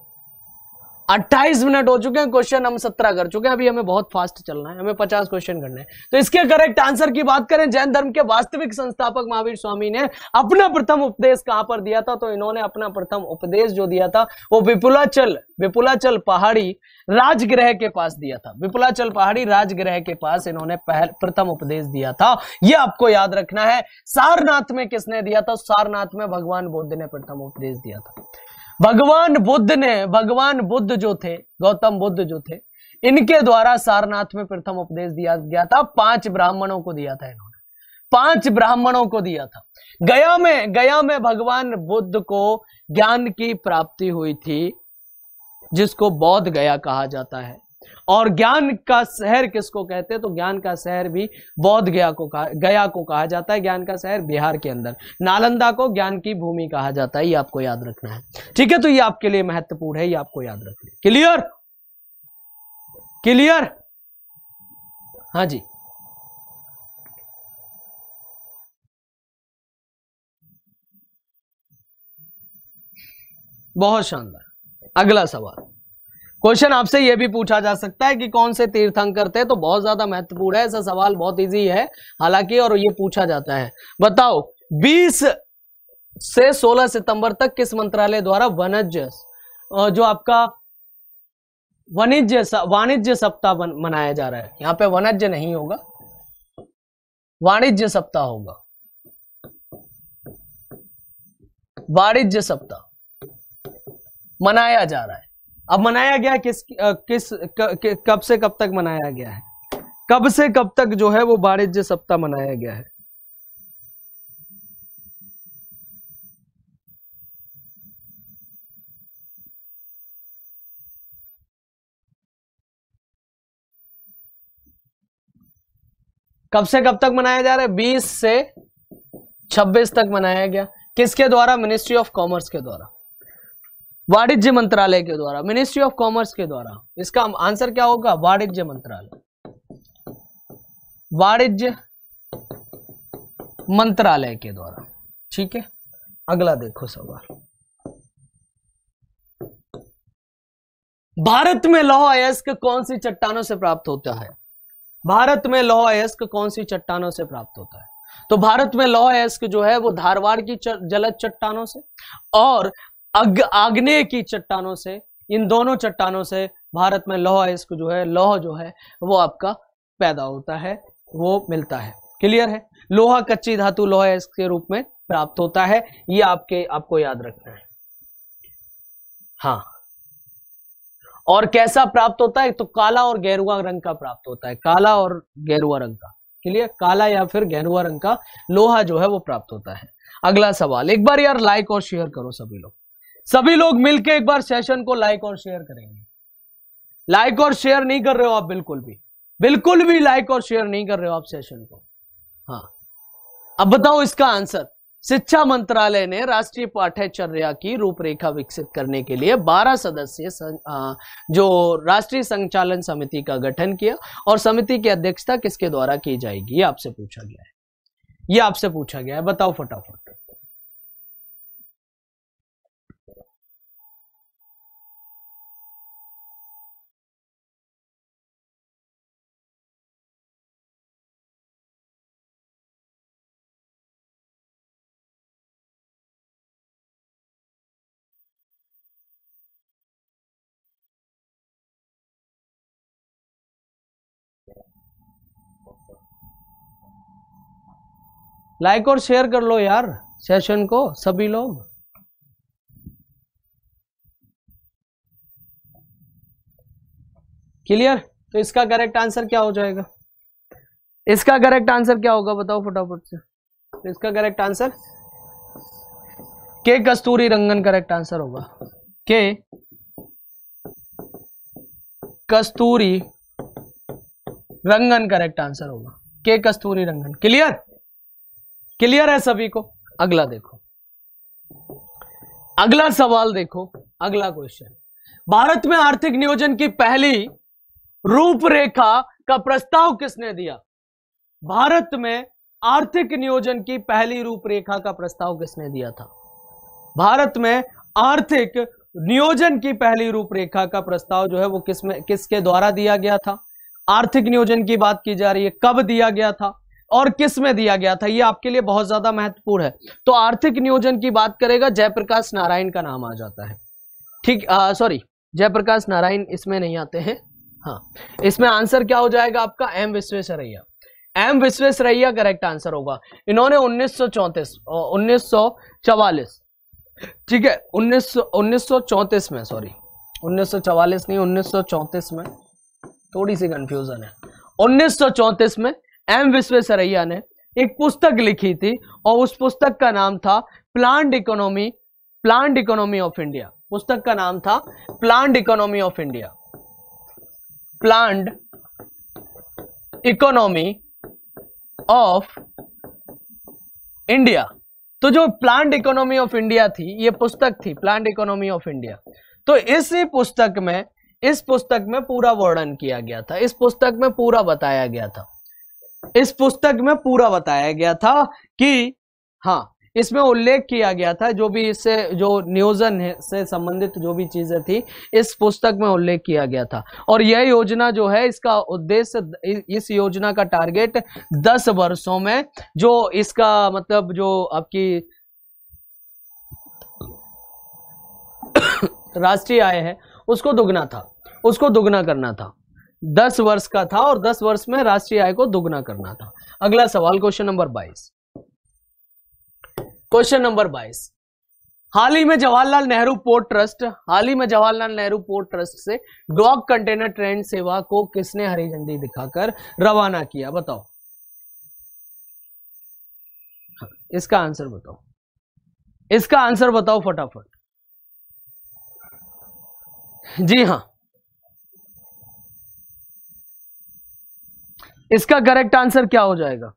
Speaker 1: अट्ठाईस मिनट हो चुके हैं क्वेश्चन हम सत्रह कर चुके हैं अभी हमें बहुत फास्ट चलना है हमें पचास क्वेश्चन करने हैं तो इसके करेक्ट आंसर की बात करें जैन धर्म के वास्तविक संस्थापक महावीर स्वामी ने अपना प्रथम उपदेश कहां पर दिया था तो इन्होंने अपना प्रथम उपदेश जो दिया था वो विपुलाचल विपुलाचल पहाड़ी राजगृह के पास दिया था विपुलाचल पहाड़ी राजगृह के पास इन्होंने प्रथम उपदेश दिया था यह आपको याद रखना है सारनाथ में किसने दिया था सारनाथ में भगवान बुद्ध ने प्रथम उपदेश दिया था भगवान बुद्ध ने भगवान बुद्ध जो थे गौतम बुद्ध जो थे इनके द्वारा सारनाथ में प्रथम उपदेश दिया गया था पांच ब्राह्मणों को दिया था इन्होंने पांच ब्राह्मणों को दिया था गया में गया में भगवान बुद्ध को ज्ञान की प्राप्ति हुई थी जिसको बौद्ध गया कहा जाता है और ज्ञान का शहर किसको कहते हैं तो ज्ञान का शहर भी बौद्ध गया को कहा गया को कहा जाता है ज्ञान का शहर बिहार के अंदर नालंदा को ज्ञान की भूमि कहा जाता है ये आपको याद रखना है ठीक है तो ये आपके लिए महत्वपूर्ण है ये आपको याद रखना क्लियर क्लियर हाँ जी बहुत शानदार अगला सवाल क्वेश्चन आपसे यह भी पूछा जा सकता है कि कौन से तीर्थंकर थे तो बहुत ज्यादा महत्वपूर्ण है ऐसा सवाल बहुत इजी है हालांकि और ये पूछा जाता है बताओ 20 से 16 सितंबर तक किस मंत्रालय द्वारा वनज्य जो आपका वाणिज्य वाणिज्य सप्ताह मनाया जा रहा है यहाँ पे वनज्य नहीं होगा वाणिज्य सप्ताह होगा वाणिज्य सप्ताह मनाया जा रहा है अब मनाया गया किस किस कब से कब तक मनाया गया है कब से कब तक जो है वो वाणिज्य सप्ताह मनाया गया है कब से कब तक मनाया जा रहा है बीस से छब्बीस तक मनाया गया किसके द्वारा मिनिस्ट्री ऑफ कॉमर्स के द्वारा वाणिज्य मंत्रालय के द्वारा मिनिस्ट्री ऑफ कॉमर्स के द्वारा इसका आंसर क्या होगा वाणिज्य मंत्रालय वाणिज्य मंत्रालय के द्वारा ठीक है अगला देखो सवाल भारत में लौह अयस्क कौन सी चट्टानों से प्राप्त होता है भारत में लौह अयस्क कौन सी चट्टानों से प्राप्त होता है तो भारत में लौह अयस्क जो है वो धारवाड़ की जलद चट्टानों से और अग, आग्नेय की चट्टानों से इन दोनों चट्टानों से भारत में लौह अयस्क जो है लौह जो है वो आपका पैदा होता है वो मिलता है क्लियर है लोहा कच्ची धातु लोहा इसके रूप में प्राप्त होता है ये आपके आपको याद रखना है हाँ और कैसा प्राप्त होता है तो काला और गहरुआ रंग का प्राप्त होता है काला और गहरुआ रंग का क्लियर काला या फिर गहरुआ रंग का लोहा जो है वो प्राप्त होता है अगला सवाल एक बार यार लाइक और शेयर करो सभी लोग सभी लोग मिलके एक बार सेशन को लाइक और शेयर करेंगे लाइक और शेयर नहीं कर रहे हो आप बिल्कुल भी बिल्कुल भी लाइक और शेयर नहीं कर रहे हो आप सेशन को हाँ अब बताओ इसका आंसर शिक्षा मंत्रालय ने राष्ट्रीय पाठ्यचर्या की रूपरेखा विकसित करने के लिए 12 सदस्य जो राष्ट्रीय संचालन समिति का गठन किया और समिति की अध्यक्षता किसके द्वारा की जाएगी आपसे पूछा गया है ये आपसे पूछा गया है बताओ फटाफट लाइक और शेयर कर लो यार सेशन को सभी लोग क्लियर तो इसका करेक्ट आंसर क्या हो जाएगा इसका करेक्ट आंसर क्या होगा बताओ फटाफट से तो इसका करेक्ट आंसर के कस्तूरी रंगन करेक्ट आंसर होगा के कस्तूरी रंगन करेक्ट आंसर होगा के कस्तूरी रंगन क्लियर क्लियर है सभी को अगला देखो अगला सवाल देखो अगला क्वेश्चन भारत में आर्थिक नियोजन की पहली रूपरेखा का प्रस्ताव किसने दिया भारत में आर्थिक नियोजन की पहली रूपरेखा का प्रस्ताव किसने दिया था भारत में आर्थिक नियोजन की पहली रूपरेखा का प्रस्ताव जो है वो किस में किसके द्वारा दिया गया था आर्थिक नियोजन की बात की जा रही है कब दिया गया था और किस में दिया गया था ये आपके लिए बहुत ज्यादा महत्वपूर्ण है तो आर्थिक नियोजन की बात करेगा जयप्रकाश नारायण का नाम आ जाता है ठीक सॉरी जयप्रकाश नारायण इसमें नहीं आते हैं हाँ इसमें आंसर क्या हो जाएगा आपका M Visvesvaraya M Visvesvaraya correct answer होगा इन्होंने उन्नीस सौ चौंतीस ठीक है उन्नीस में सॉरी उन्नीस नहीं उन्नीस में थोड़ी सी कंफ्यूजन है उन्नीस में एम विश्वेश्वरैया ने एक पुस्तक लिखी थी और उस पुस्तक का नाम था plant economy plant economy of India पुस्तक का नाम था plant economy of India plant economy of India तो जो प्लांट इकोनॉमी ऑफ इंडिया थी ये पुस्तक थी प्लांट इकोनॉमी ऑफ इंडिया तो इस पुस्तक में इस पुस्तक में पूरा वर्णन किया गया था इस पुस्तक में पूरा बताया गया था इस पुस्तक में पूरा बताया गया था कि हाँ इसमें उल्लेख किया गया था जो भी इससे जो नियोजन से संबंधित जो भी चीजें थी इस पुस्तक में उल्लेख किया गया था और यह योजना जो है इसका उद्देश्य इस योजना का टारगेट दस वर्षों में जो इसका मतलब जो आपकी राष्ट्रीय आय है उसको दुगना था उसको दुगना करना था दस वर्ष का था और दस वर्ष में राष्ट्रीय आय को दोगुना करना था अगला सवाल क्वेश्चन नंबर बाईस क्वेश्चन नंबर बाईस हाल ही में जवाहरलाल नेहरू पोर्ट ट्रस्ट हाल ही में जवाहरलाल नेहरू पोर्ट ट्रस्ट से डॉग कंटेनर ट्रेन सेवा को किसने हरी झंडी दिखाकर रवाना किया बताओ हाँ, इसका आंसर बताओ इसका आंसर बताओ फटाफट जी हां इसका करेक्ट आंसर क्या हो जाएगा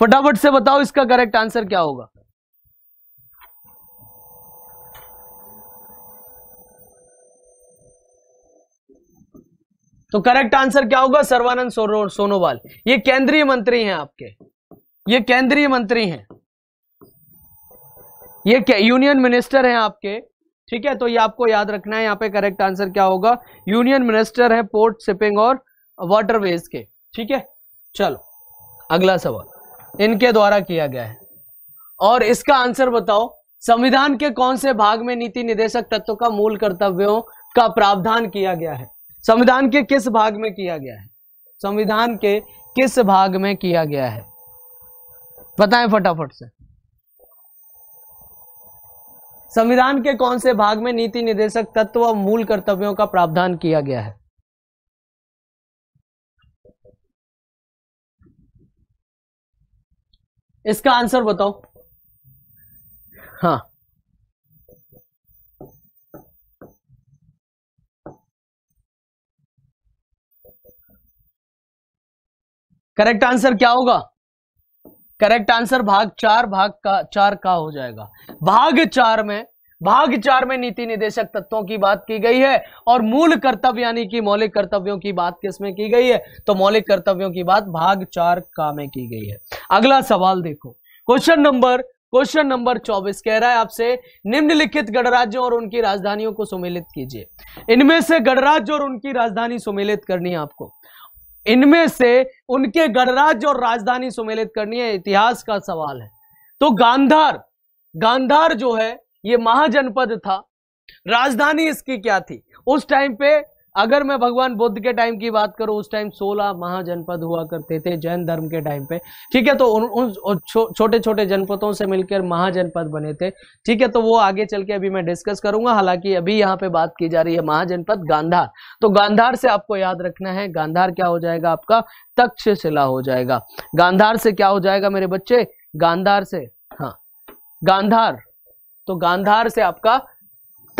Speaker 1: फटाफट से बताओ इसका करेक्ट आंसर क्या होगा तो करेक्ट आंसर क्या होगा सर्वानंद सोनोवाल ये केंद्रीय मंत्री हैं आपके ये केंद्रीय मंत्री हैं ये यूनियन मिनिस्टर हैं आपके ठीक है तो ये आपको याद रखना है यहाँ पे करेक्ट आंसर क्या होगा यूनियन मिनिस्टर है पोर्ट शिपिंग और वाटरवेज के ठीक है चलो अगला सवाल इनके द्वारा किया गया है और इसका आंसर बताओ संविधान के कौन से भाग में नीति निदेशक तत्व का मूल कर्तव्यों का प्रावधान किया गया है संविधान के किस भाग में किया गया है संविधान के किस भाग में किया गया है बताएं फटाफट से संविधान के कौन से भाग में नीति निर्देशक तत्व और मूल कर्तव्यों का प्रावधान किया गया है इसका आंसर बताओ हाँ करेक्ट आंसर क्या होगा करेक्ट आंसर भाग चार भाग का चार का हो जाएगा भाग चार में भाग चार में नीति निदेशक तत्वों की बात की गई है और मूल कर्तव्य यानी कि मौलिक कर्तव्यों की बात किसमें की गई है तो मौलिक कर्तव्यों की बात भाग चार का में की गई है अगला सवाल देखो क्वेश्चन नंबर क्वेश्चन नंबर 24 कह रहा है आपसे निम्नलिखित गणराज्यों और उनकी राजधानियों को सुमेलित कीजिए इनमें से गणराज्य और उनकी राजधानी सुमेलित करनी है आपको इनमें से उनके गणराज्य और राजधानी सुमेलित करनी है इतिहास का सवाल है तो गांधार गांधार जो है ये महाजनपद था राजधानी इसकी क्या थी उस टाइम पे अगर मैं भगवान बुद्ध के टाइम की बात करूं उस टाइम 16 महाजनपद हुआ करते थे जैन धर्म के टाइम पे ठीक है तो उन, उन छो, छोटे छोटे जनपदों से मिलकर महाजनपद बने थे ठीक है तो वो आगे चल के अभी मैं डिस्कस करूंगा हालांकि अभी यहाँ पे बात की जा रही है महाजनपद गांधार तो गांधार से आपको याद रखना है गांधार क्या हो जाएगा आपका तक्षशिला हो जाएगा गांधार से क्या हो जाएगा मेरे बच्चे गांधार से हाँ गांधार तो गांधार से आपका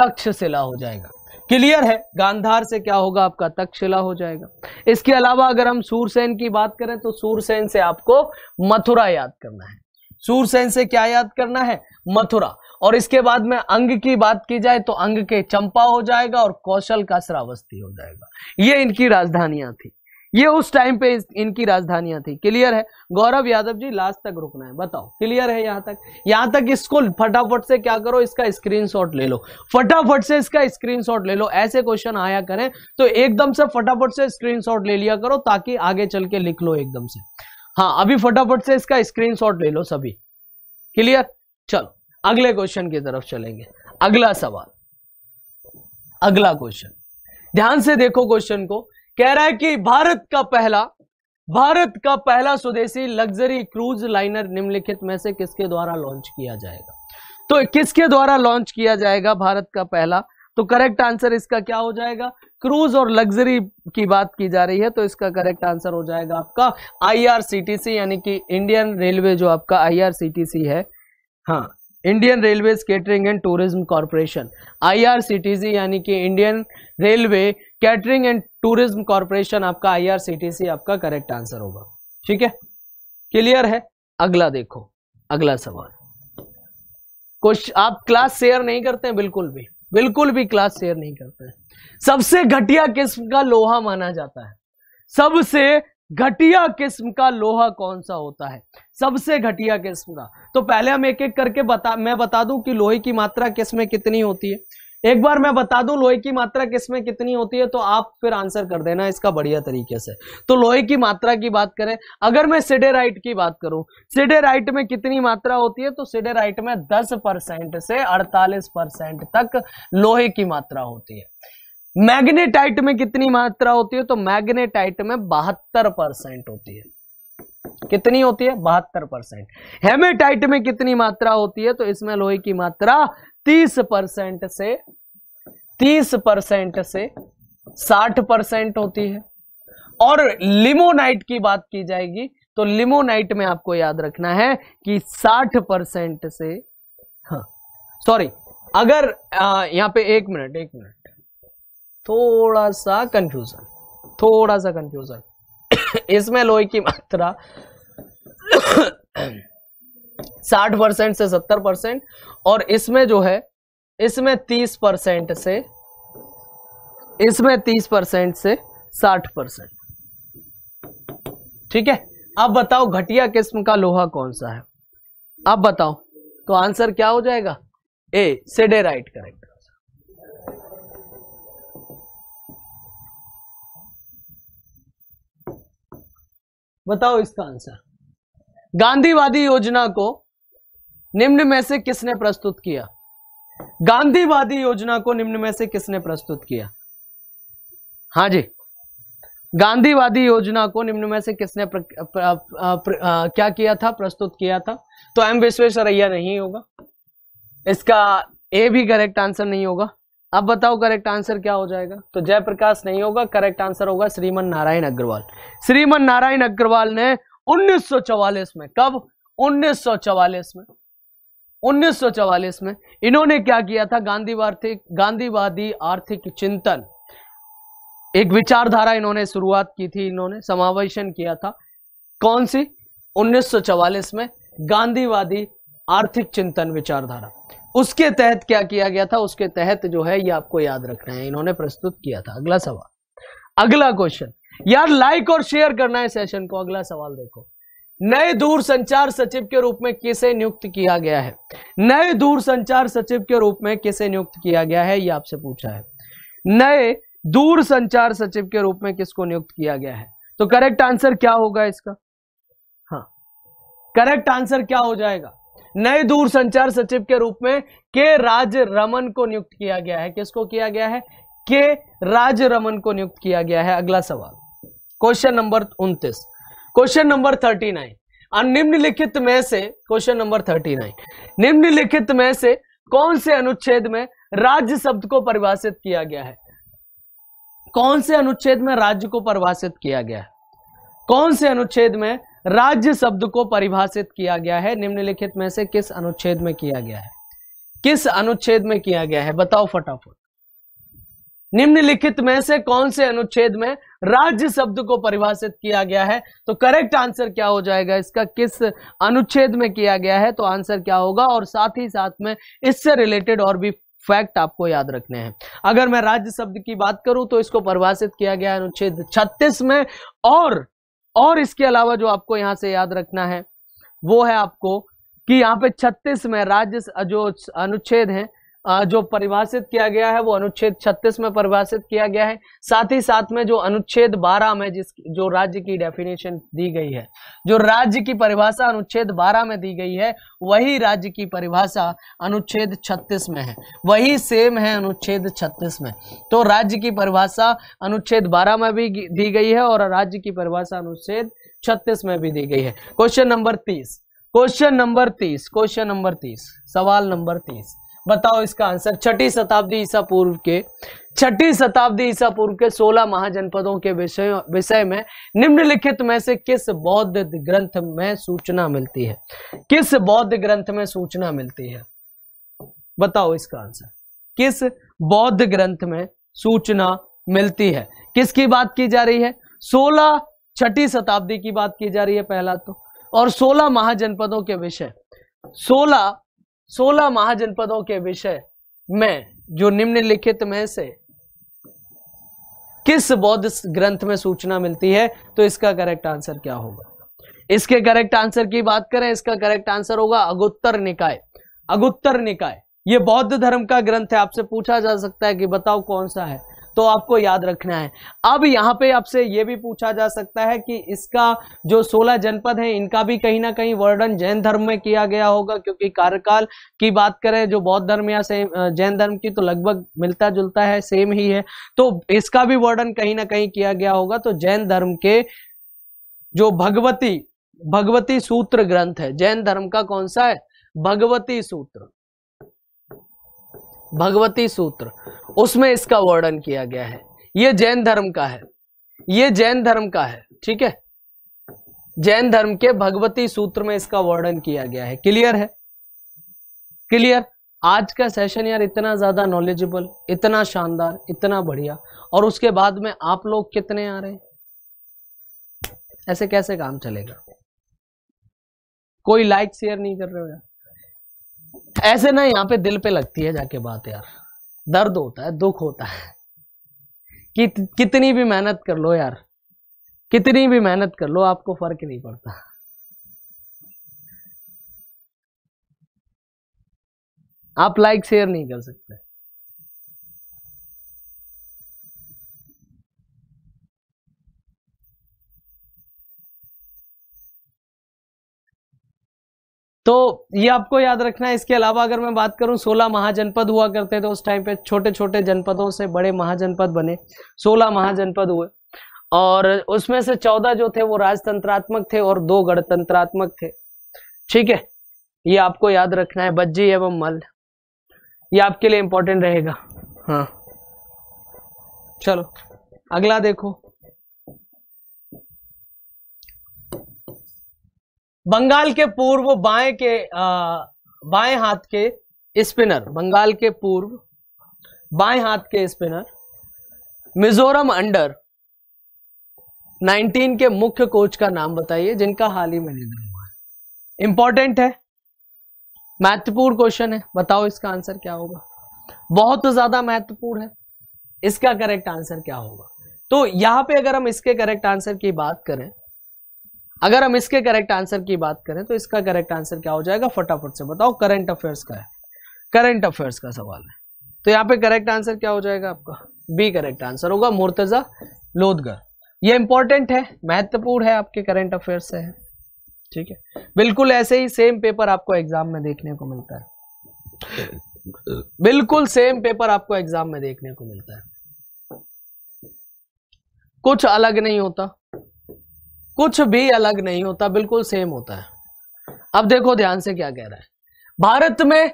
Speaker 1: तक्षशिला हो जाएगा क्लियर है गांधार से क्या होगा आपका तक्षशिला हो जाएगा इसके अलावा अगर हम सूरसेन की बात करें तो सूरसेन से आपको मथुरा याद करना है सूरसेन से क्या याद करना है मथुरा और इसके बाद में अंग की बात की जाए तो अंग के चंपा हो जाएगा और कौशल का श्रावस्ती हो जाएगा ये इनकी राजधानियां थी ये उस टाइम पे इनकी राजधानियां थी क्लियर है गौरव यादव जी लास्ट तक रुकना है बताओ क्लियर है यहां तक यहां तक इसको फटाफट से क्या करो इसका स्क्रीनशॉट ले लो फटाफट से इसका स्क्रीनशॉट ले लो ऐसे क्वेश्चन आया करें तो एकदम से फटाफट से स्क्रीनशॉट ले लिया करो ताकि आगे चल के लिख लो एकदम से हाँ अभी फटाफट से इसका स्क्रीन ले लो सभी क्लियर चलो अगले क्वेश्चन की तरफ चलेंगे अगला सवाल अगला क्वेश्चन ध्यान से देखो क्वेश्चन को कह रहा है कि भारत का पहला भारत का पहला स्वदेशी लग्जरी क्रूज लाइनर निम्नलिखित में से किसके द्वारा लॉन्च किया जाएगा तो किसके द्वारा लॉन्च किया जाएगा भारत का पहला तो करेक्ट आंसर इसका क्या हो जाएगा क्रूज और लग्जरी की बात की जा रही है तो इसका करेक्ट आंसर हो जाएगा आपका आईआरसीटीसी यानी कि इंडियन रेलवे जो आपका आईआरसीटीसी है हाँ Indian railway catering and tourism corporation IRCTC यानी कि Indian railway catering and tourism corporation आपका आईआरसीटीसी आपका करेक्ट आंसर होगा ठीक है क्लियर है अगला देखो अगला सवाल कुछ आप क्लास शेयर नहीं करते हैं बिल्कुल भी बिल्कुल भी क्लास शेयर नहीं करते हैं सबसे घटिया किस्म का लोहा माना जाता है सबसे घटिया किस्म का लोहा कौन सा होता है सबसे घटिया किस्म का तो पहले हम एक एक करके बता मैं बता दूं कि लोहे की मात्रा किस में कितनी होती है एक बार मैं बता दूं लोहे की मात्रा किसमें कितनी होती है तो आप फिर आंसर कर देना इसका बढ़िया तरीके से तो लोहे की मात्रा की बात करें अगर मैं सिडेराइट की बात करूं सिडेराइट में कितनी मात्रा होती है तो सिडेराइट में 10 परसेंट से 48 परसेंट तक लोहे की मात्रा होती है मैग्नेटाइट में कितनी मात्रा होती है तो मैग्नेटाइट में बहत्तर परसेंट होती है कितनी होती है बहत्तर परसेंट हेमेटाइट में कितनी मात्रा होती है तो इसमें लोहे की मात्रा तीस परसेंट से तीस परसेंट से साठ परसेंट होती है और लिमोनाइट की बात की जाएगी तो लिमोनाइट में आपको याद रखना है कि साठ परसेंट से हाँ सॉरी अगर यहां पे एक मिनट एक मिनट थोड़ा सा कंफ्यूजन थोड़ा सा कंफ्यूजन इसमें लोहे की मात्रा साठ परसेंट से सत्तर परसेंट और इसमें जो है इसमें तीस परसेंट से इसमें तीस परसेंट से साठ परसेंट ठीक है अब बताओ घटिया किस्म का लोहा कौन सा है अब बताओ तो आंसर क्या हो जाएगा ए सेडेराइट करेक्ट बताओ इसका आंसर गांधीवादी योजना को निम्न में से किसने प्रस्तुत किया गांधीवादी योजना को निम्न में से किसने प्रस्तुत किया हाँ जी गांधीवादी योजना को निम्न में से किसने प्र, प्र, प्र, प्र, आ, क्या किया था प्रस्तुत किया था तो एम विश्वेश्वरैया नहीं होगा इसका ए भी करेक्ट आंसर नहीं होगा अब बताओ करेक्ट आंसर क्या हो जाएगा तो जयप्रकाश नहीं होगा करेक्ट आंसर होगा श्रीमन नारायण अग्रवाल श्रीमन नारायण अग्रवाल ने 1944 में कब 1944 में 1944 में इन्होंने क्या किया था गांधीवादी गांधीवादी आर्थिक चिंतन एक विचारधारा इन्होंने शुरुआत की थी इन्होंने समावेशन किया था कौन सी 1944 में गांधीवादी आर्थिक चिंतन विचारधारा उसके तहत क्या किया गया था उसके तहत जो है ये आपको याद रखना है इन्होंने प्रस्तुत किया था अगला सवाल अगला क्वेश्चन यार लाइक और शेयर करना है सेशन को अगला सवाल देखो नए दूर संचार सचिव के रूप में किसे नियुक्त किया गया है नए दूर संचार सचिव के रूप में किसे नियुक्त किया गया है ये आपसे पूछा है नए दूर संचार सचिव के रूप में किसको नियुक्त किया गया है तो करेक्ट आंसर क्या होगा इसका हाँ करेक्ट आंसर क्या हो जाएगा नए दूर संचार सचिव के रूप में के राज रमन को नियुक्त किया गया है किसको किया गया है के राज रमन को नियुक्त किया गया है अगला सवाल क्वेश्चन नंबर उन्तीस क्वेश्चन नंबर थर्टी नाइन और निम्नलिखित में से क्वेश्चन नंबर थर्टी नाइन निम्नलिखित में से कौन से अनुच्छेद में राज्य शब्द को परिभाषित किया गया है कौन से अनुच्छेद में राज्य को परिभाषित किया गया है कौन से अनुच्छेद में राज्य शब्द को परिभाषित किया गया है निम्नलिखित में से किस अनुच्छेद में किया गया है किस अनुच्छेद में किया गया है बताओ फटाफट निम्नलिखित में से कौन से अनुच्छेद में राज्य शब्द को परिभाषित किया गया है तो करेक्ट आंसर क्या हो जाएगा इसका किस अनुच्छेद में किया गया है तो आंसर क्या होगा और साथ ही साथ में इससे रिलेटेड और भी फैक्ट आपको याद रखने हैं अगर मैं राज्य शब्द की बात करूं तो इसको परिभाषित किया गया अनुच्छेद 36 में और और इसके अलावा जो आपको यहाँ से याद रखना है वो है आपको कि यहाँ पे 36 में राज्य जो अनुच्छेद हैं जो परिभाषित किया गया है वो अनुच्छेद 36 में परिभाषित किया गया है साथ ही साथ में जो अनुच्छेद 12 में जिस जो राज्य की डेफिनेशन दी गई है जो राज्य की परिभाषा अनुच्छेद 12 में दी गई है वही राज्य की परिभाषा अनुच्छेद 36 में है वही सेम है अनुच्छेद 36 में तो राज्य की परिभाषा अनुच्छेद बारह में भी दी गई है और राज्य की परिभाषा अनुच्छेद छत्तीस में भी दी गई है क्वेश्चन नंबर तीस क्वेश्चन नंबर तीस क्वेश्चन नंबर तीस सवाल नंबर तीस बताओ इसका आंसर छठी शताब्दी ईसा पूर्व के छठी शताब्दी ईसा पूर्व के 16 महाजनपदों के विषय विषय में निम्नलिखित में से किस बौद्ध ग्रंथ में सूचना मिलती है किस बौद्ध ग्रंथ में सूचना मिलती है बताओ इसका आंसर किस बौद्ध ग्रंथ में सूचना मिलती है किसकी बात की जा रही है सोलह छठी शताब्दी की बात की जा रही है पहला तो और सोलह महाजनपदों के विषय सोलह सोलह महाजनपदों के विषय में जो निम्नलिखित में से किस बौद्ध ग्रंथ में सूचना मिलती है तो इसका करेक्ट आंसर क्या होगा इसके करेक्ट आंसर की बात करें इसका करेक्ट आंसर होगा अगुत्तर निकाय अगुत्तर निकाय ये बौद्ध धर्म का ग्रंथ है आपसे पूछा जा सकता है कि बताओ कौन सा है तो आपको याद रखना है अब यहाँ पे आपसे ये भी पूछा जा सकता है कि इसका जो सोलह जनपद है इनका भी कहीं ना कहीं वर्णन जैन धर्म में किया गया होगा क्योंकि कार्यकाल की बात करें जो बौद्ध धर्म या सेम जैन धर्म की तो लगभग मिलता जुलता है सेम ही है तो इसका भी वर्णन कहीं ना कहीं किया गया होगा तो जैन धर्म के जो भगवती भगवती सूत्र ग्रंथ है जैन धर्म का कौन सा है भगवती सूत्र भगवती सूत्र उसमें इसका वर्णन किया गया है ये जैन धर्म का है ये जैन धर्म का है ठीक है जैन धर्म के भगवती सूत्र में इसका वर्णन किया गया है क्लियर है क्लियर आज का सेशन यार इतना ज्यादा नॉलेजेबल इतना शानदार इतना बढ़िया और उसके बाद में आप लोग कितने आ रहे हैं ऐसे कैसे काम चलेगा कोई लाइक शेयर नहीं कर रहे हो यार ऐसे ना यहाँ पे दिल पे लगती है जाके बात यार दर्द होता है दुख होता है कि, कितनी भी मेहनत कर लो यार कितनी भी मेहनत कर लो आपको फर्क नहीं पड़ता आप लाइक शेयर नहीं कर सकते तो ये आपको याद रखना है इसके अलावा अगर मैं बात करूं 16 महाजनपद हुआ करते थे उस टाइम पे छोटे छोटे जनपदों से बड़े महाजनपद बने 16 महाजनपद हुए और उसमें से 14 जो थे वो राजतंत्रात्मक थे और दो गणतंत्रात्मक थे ठीक है ये आपको याद रखना है बज्जी एवं मल ये आपके लिए इंपॉर्टेंट रहेगा हाँ चलो अगला देखो बंगाल के पूर्व बाएं के बाएं हाथ के स्पिनर बंगाल के पूर्व बाएं हाथ के स्पिनर मिजोरम अंडर 19 के मुख्य कोच का नाम बताइए जिनका हाल ही में निधन हुआ है इंपॉर्टेंट है महत्वपूर्ण क्वेश्चन है बताओ इसका आंसर क्या होगा बहुत ज्यादा महत्वपूर्ण है इसका करेक्ट आंसर क्या होगा तो यहां पे अगर हम इसके करेक्ट आंसर की बात करें अगर हम इसके करेक्ट आंसर की बात करें तो इसका करेक्ट आंसर क्या हो जाएगा फटाफट से बताओ करंट अफेयर्स का है करंट अफेयर्स का सवाल है तो यहाँ पे करेक्ट आंसर क्या हो जाएगा आपका बी करेक्ट आंसर होगा मुर्तजा लोधगर ये इंपॉर्टेंट है महत्वपूर्ण है आपके करंट अफेयर से है ठीक है बिल्कुल ऐसे ही सेम पेपर आपको एग्जाम में देखने को मिलता है बिल्कुल सेम पेपर आपको एग्जाम में देखने को मिलता है कुछ अलग नहीं होता कुछ भी अलग नहीं होता बिल्कुल सेम होता है अब देखो ध्यान से क्या कह रहा है भारत में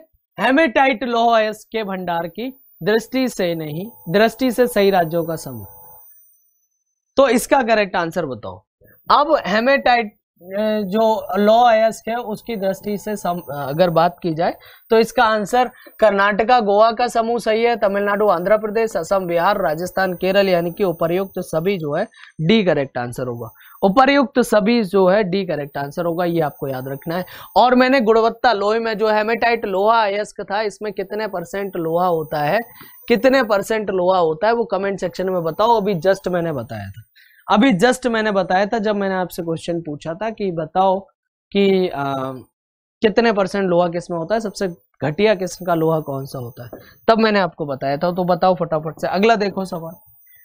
Speaker 1: हेमेटाइट लोह अयस्क के भंडार की दृष्टि से नहीं दृष्टि से सही राज्यों का समूह तो इसका करेक्ट आंसर बताओ अब हेमेटाइट जो लॉ अयस्क है उसकी दृष्टि से सम, अगर बात की जाए तो इसका आंसर कर्नाटका गोवा का समूह सही है तमिलनाडु आंध्र प्रदेश असम बिहार राजस्थान केरल यानी कि उपर्युक्त सभी जो है डी करेक्ट आंसर होगा उपरयुक्त सभी जो है डी करेक्ट आंसर होगा ये आपको याद रखना है और मैंने गुणवत्ता लोहे में जो हेमेटाइट लोहा अयस्क था इसमें कितने परसेंट लोहा होता है कितने परसेंट लोहा होता है वो कमेंट सेक्शन में बताओ अभी जस्ट मैंने बताया था अभी जस्ट मैंने बताया था जब मैंने आपसे क्वेश्चन पूछा था कि बताओ कि आ, कितने परसेंट लोहा किसमें होता है सबसे घटिया किस्म का लोहा कौन सा होता है तब मैंने आपको बताया था तो बताओ फटाफट से अगला देखो सवाल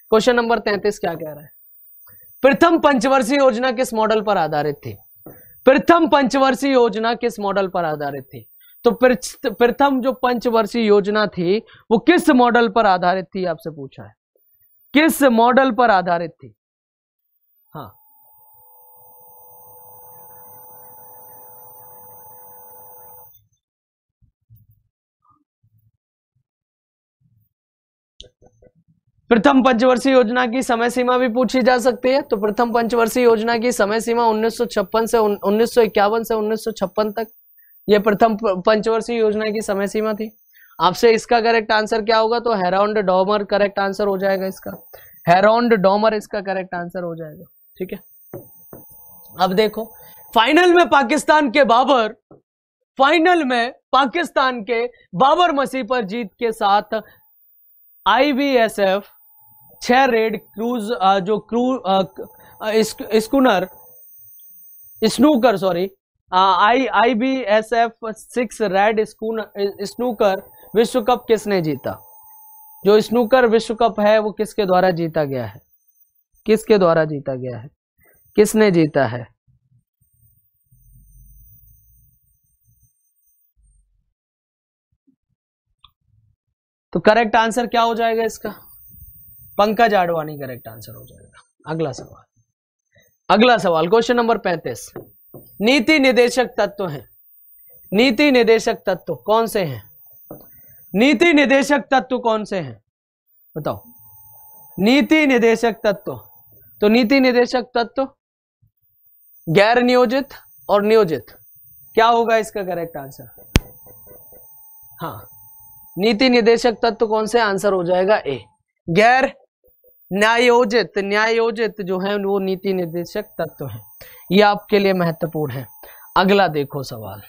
Speaker 1: क्वेश्चन नंबर तैंतीस क्या कह रहा है प्रथम पंचवर्षीय योजना किस मॉडल पर आधारित थी प्रथम पंचवर्षीय योजना किस मॉडल पर आधारित थी तो प्रथम जो पंचवर्षीय योजना थी वो किस मॉडल पर आधारित थी आपसे पूछा है किस मॉडल पर आधारित थी प्रथम पंचवर्षीय योजना की समय सीमा भी पूछी जा सकती है तो प्रथम पंचवर्षीय योजना की समय सीमा उन्नीस से उन्नीस से उन्नीस तक यह प्रथम पंचवर्षीय योजना की समय सीमा थी आपसे इसका करेक्ट आंसर क्या होगा तो हेराउंड डॉमर करेक्ट आंसर हो जाएगा इसका हेराउंड डॉमर इसका करेक्ट आंसर हो जाएगा ठीक है अब देखो फाइनल में पाकिस्तान के बाबर फाइनल में पाकिस्तान के बाबर मसीह पर जीत के साथ आईबीएसएफ छह रेड क्रूज जो crew schooner snooker sorry I I B S F six red snooker विश्व कप किसने जीता जो स्नूकर विश्व कप है वो किसके द्वारा जीता गया है किसके द्वारा जीता गया है किसने जीता है तो करेक्ट आंसर क्या हो जाएगा इसका पंकज आडवाणी करेक्ट आंसर हो जाएगा अगला सवाल अगला सवाल क्वेश्चन नंबर पैंतीस नीति निदेशक तत्व है नीति निदेशक तत्व कौन से हैं नीति निदेशक तत्व कौन से हैं बताओ नीति निदेशक तत्व तो नीति निदेशक तत्व गैर नियोजित और नियोजित क्या होगा इसका करेक्ट आंसर हाँ नीति निदेशक तत्व कौन से आंसर हो जाएगा ए गैर न्यायोजित न्यायोजित जो है वो नीति निर्देशक तत्व है ये आपके लिए महत्वपूर्ण है अगला देखो सवाल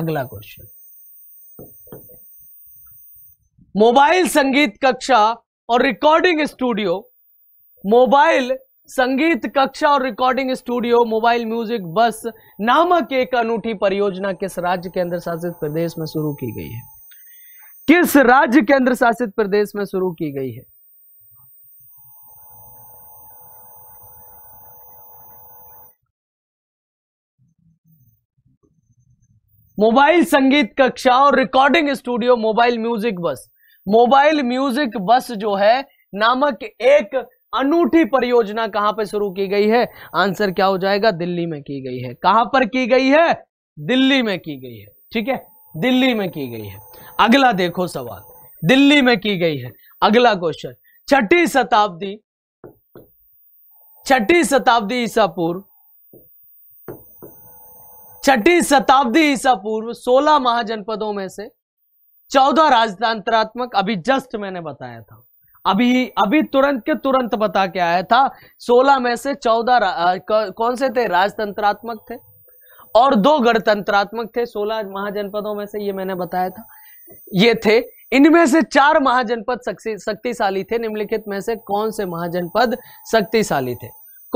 Speaker 1: अगला क्वेश्चन मोबाइल संगीत कक्षा और रिकॉर्डिंग स्टूडियो मोबाइल संगीत कक्षा और रिकॉर्डिंग स्टूडियो मोबाइल म्यूजिक बस नामक एक अनूठी परियोजना किस राज्य केंद्र शासित प्रदेश में शुरू की गई है किस राज्य केंद्र शासित प्रदेश में शुरू की गई है मोबाइल संगीत कक्षा और recording studio mobile music bus mobile music bus जो है नामक एक अनूठी परियोजना कहां पर शुरू की गई है आंसर क्या हो जाएगा दिल्ली में की गई है कहां पर की गई है दिल्ली में की गई है ठीक है दिल्ली में की गई है अगला देखो सवाल दिल्ली में की गई है अगला क्वेश्चन छठी शताब्दी छठी शताब्दी ईसा पूर्व छठी शताब्दी ईसा पूर्व 16 महाजनपदों में से 14 राजतंत्रात्मक अभी जस्ट मैंने बताया था अभी अभी तुरंत के तुरंत बता के आया था 16 में से 14 कौन से थे राजतंत्रात्मक थे और दो गणतंत्रात्मक थे 16 महाजनपदों में से ये मैंने बताया था ये थे इनमें से चार महाजनपद शक्तिशाली थे निम्नलिखित में से कौन से महाजनपद शक्तिशाली थे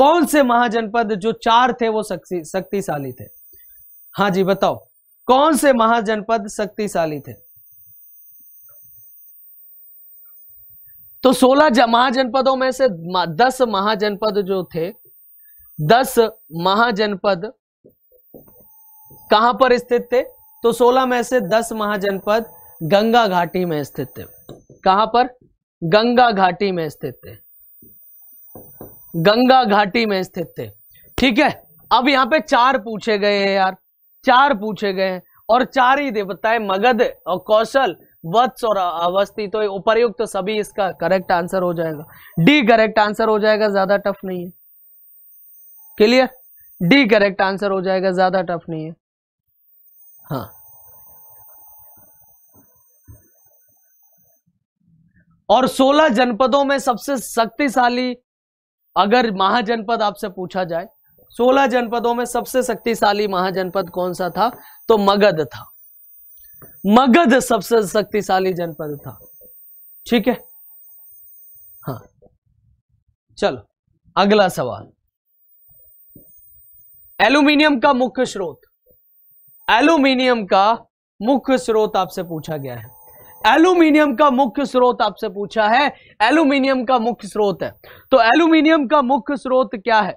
Speaker 1: कौन से महाजनपद जो चार थे वो शक्तिशाली थे हाँ जी बताओ कौन से महाजनपद शक्तिशाली थे तो 16 महाजनपदों में से 10 महाजनपद जो थे 10 महाजनपद कहां पर स्थित थे तो 16 में से 10 महाजनपद गंगा घाटी में स्थित थे कहां पर गंगा घाटी में स्थित थे गंगा घाटी में स्थित थे ठीक है अब यहां पे चार पूछे गए हैं यार चार पूछे गए हैं और चार ही देवताएं मगध और कौशल वत्स और अवस्थी तो उपरयुक्त तो सभी इसका करेक्ट आंसर हो जाएगा डी करेक्ट आंसर हो जाएगा ज्यादा टफ नहीं है क्लियर डी करेक्ट आंसर हो जाएगा ज्यादा टफ नहीं है हाँ और 16 जनपदों में सबसे शक्तिशाली अगर महाजनपद आपसे पूछा जाए सोलह जनपदों में सबसे शक्तिशाली महाजनपद कौन सा था तो मगध था मगध सबसे शक्तिशाली जनपद था ठीक है हाँ चलो अगला सवाल एल्यूमिनियम का मुख्य स्रोत एल्यूमिनियम का मुख्य स्रोत आपसे पूछा गया है एल्यूमिनियम का मुख्य स्रोत आपसे पूछा है एल्यूमिनियम का मुख्य स्रोत है तो एल्यूमिनियम का मुख्य स्रोत क्या है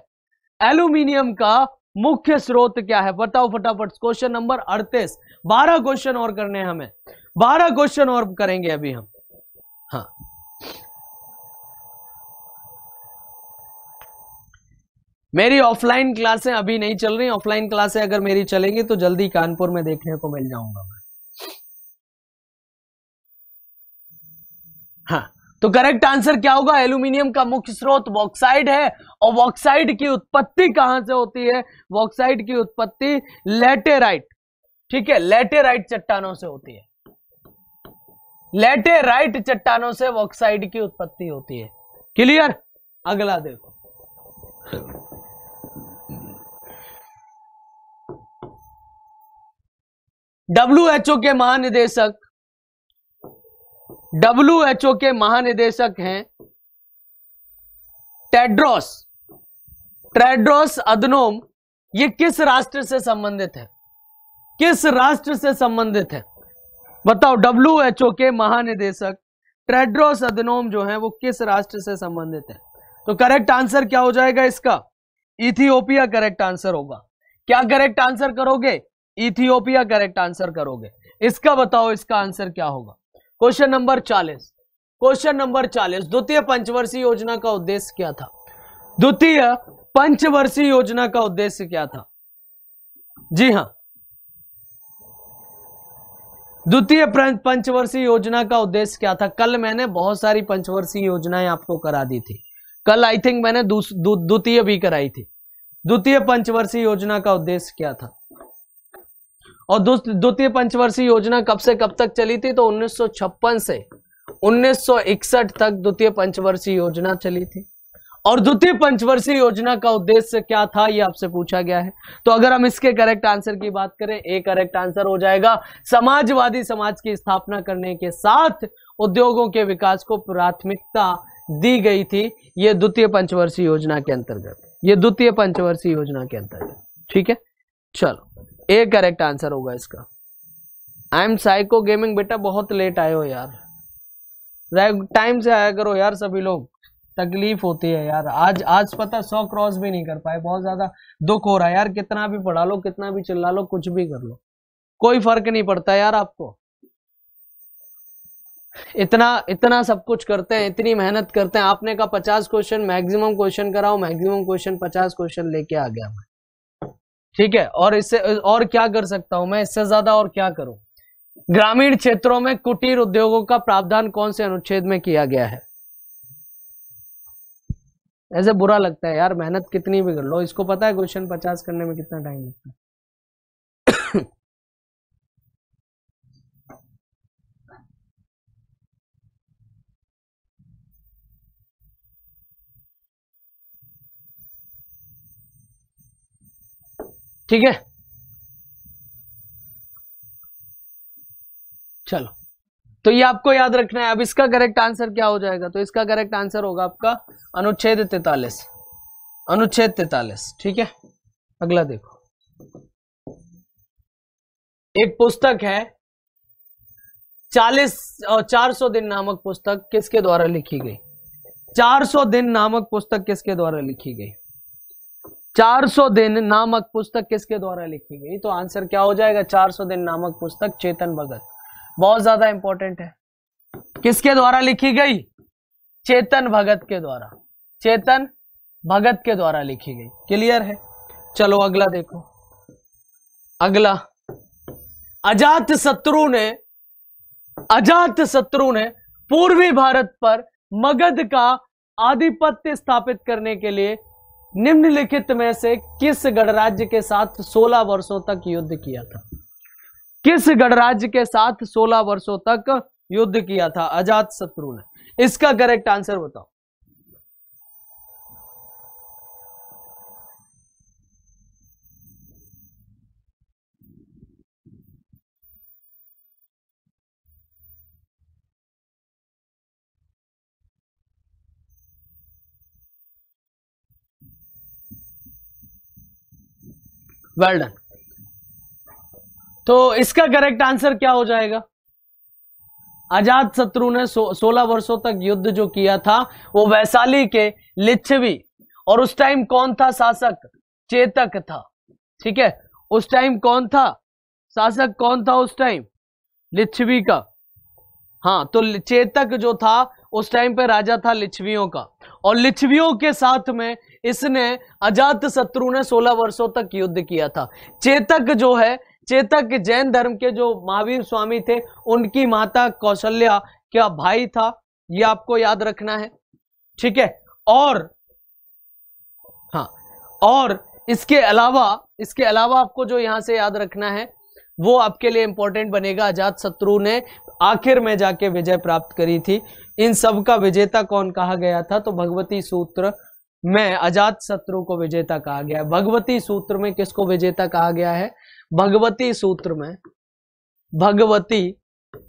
Speaker 1: एल्यूमिनियम का मुख्य स्रोत क्या है बताओ फटाफट क्वेश्चन नंबर अड़तीस बारह क्वेश्चन और करने हैं हमें बारह क्वेश्चन और करेंगे अभी हम हाँ मेरी ऑफलाइन क्लासें अभी नहीं चल रही ऑफलाइन क्लासें अगर मेरी चलेंगी तो जल्दी कानपुर में देखने को मिल जाऊंगा मैं हाँ तो करेक्ट आंसर क्या होगा एल्यूमिनियम का मुख्य स्रोत बॉक्साइड है और बॉक्साइड की उत्पत्ति कहां से होती है बॉक्साइड की उत्पत्ति लेटेराइट ठीक है लेटेराइट चट्टानों से होती है लेटेराइट चट्टानों से बॉक्साइड की उत्पत्ति होती है क्लियर अगला देखो डब्ल्यूएचओ के महानिदेशक ओ के महानिदेशक हैं टेड्रोस ट्रेड्रोस अदनोम ये किस राष्ट्र से संबंधित है किस राष्ट्र से संबंधित है बताओ ओ के महानिदेशक ट्रेड्रोस अदनोम जो है वो किस राष्ट्र से संबंधित है तो करेक्ट आंसर क्या हो जाएगा इसका इथियोपिया करेक्ट आंसर होगा क्या करेक्ट आंसर करोगे इथियोपिया करेक्ट आंसर करोगे इसका बताओ इसका आंसर क्या होगा क्वेश्चन नंबर चालीस क्वेश्चन नंबर चालीस द्वितीय पंचवर्षीय योजना का उद्देश्य क्या था द्वितीय पंचवर्षीय योजना का उद्देश्य क्या था जी हां द्वितीय पंचवर्षीय योजना का उद्देश्य क्या था कल मैंने बहुत सारी पंचवर्षीय योजनाएं आपको करा दी थी कल आई थिंक मैंने द्वितीय भी कराई थी द्वितीय पंचवर्षीय योजना का उद्देश्य क्या था और द्वितीय पंचवर्षीय योजना कब से कब तक चली थी तो उन्नीस से उन्नीस तक द्वितीय पंचवर्षीय योजना चली थी और द्वितीय पंचवर्षीय योजना का उद्देश्य क्या था यह आपसे पूछा गया है तो अगर हम इसके करेक्ट आंसर की बात करें ए करेक्ट आंसर हो जाएगा समाजवादी समाज की स्थापना करने के साथ उद्योगों के विकास को प्राथमिकता दी गई थी ये द्वितीय पंचवर्षीय योजना के अंतर्गत ये द्वितीय पंचवर्षीय योजना के अंतर्गत ठीक है चलो ए करेक्ट आंसर होगा इसका आई एम साइको गेमिंग बेटा बहुत लेट आए हो यार टाइम से आया करो यार सभी लोग तकलीफ होती है यार आज आज पता सौ क्रॉस भी नहीं कर पाए बहुत ज्यादा दुख हो रहा है यार कितना भी पढ़ा लो कितना भी चिल्ला लो कुछ भी कर लो कोई फर्क नहीं पड़ता यार आपको इतना इतना सब कुछ करते हैं इतनी मेहनत करते हैं आपने कहा पचास क्वेश्चन मैक्सिमम क्वेश्चन कराओ मैक्सिमम क्वेश्चन पचास क्वेश्चन लेके आ गया मैं ठीक है और इससे और क्या कर सकता हूं मैं इससे ज्यादा और क्या करूं ग्रामीण क्षेत्रों में कुटीर उद्योगों का प्रावधान कौन से अनुच्छेद में किया गया है ऐसे बुरा लगता है यार मेहनत कितनी भी कर लो इसको पता है क्वेश्चन पचास करने में कितना टाइम लगता है ठीक है चलो तो ये आपको याद रखना है अब इसका करेक्ट आंसर क्या हो जाएगा तो इसका करेक्ट आंसर होगा आपका अनुच्छेद तैतालीस अनुच्छेद तैतालीस ठीक है अगला देखो एक पुस्तक है चालीस और चार सौ दिन नामक पुस्तक किसके द्वारा लिखी गई चार सौ दिन नामक पुस्तक किसके द्वारा लिखी गई 400 दिन नामक पुस्तक किसके द्वारा लिखी गई तो आंसर क्या हो जाएगा 400 दिन नामक पुस्तक चेतन भगत बहुत ज्यादा इंपॉर्टेंट है किसके द्वारा लिखी गई चेतन भगत के द्वारा चेतन भगत के द्वारा लिखी गई क्लियर है चलो अगला देखो अगला अजात शत्रु ने अजात शत्रु ने पूर्वी भारत पर मगध का आधिपत्य स्थापित करने के लिए निम्नलिखित में से किस गणराज्य के साथ 16 वर्षों तक युद्ध किया था किस गणराज्य के साथ 16 वर्षों तक युद्ध किया था अजात शत्रु ने इसका करेक्ट आंसर बताओ वेल डन तो इसका करेक्ट आंसर क्या हो जाएगा आजाद शत्रु ने सो, 16 वर्षों तक युद्ध जो किया था वो वैशाली के लिच्छवी और उस टाइम कौन था शासक चेतक था ठीक है उस टाइम कौन था शासक कौन था उस टाइम लिच्छवी का हाँ तो चेतक जो था उस टाइम पे राजा था लिच्छवियों का और लिच्छवियों के साथ में इसने अजात शत्रु ने 16 वर्षों तक युद्ध किया था चेतक जो है चेतक जैन धर्म के जो महावीर स्वामी थे उनकी माता कौशल्या क्या भाई था ये आपको याद रखना है ठीक है और हाँ और इसके अलावा इसके अलावा आपको जो यहां से याद रखना है वो आपके लिए इंपॉर्टेंट बनेगा अजात शत्रु ने आखिर में जाके विजय प्राप्त करी थी इन सब का विजेता कौन कहा गया था तो भगवती सूत्र में अजात शत्रु को विजेता कहा गया है भगवती सूत्र में किसको विजेता कहा गया है भगवती सूत्र में भगवती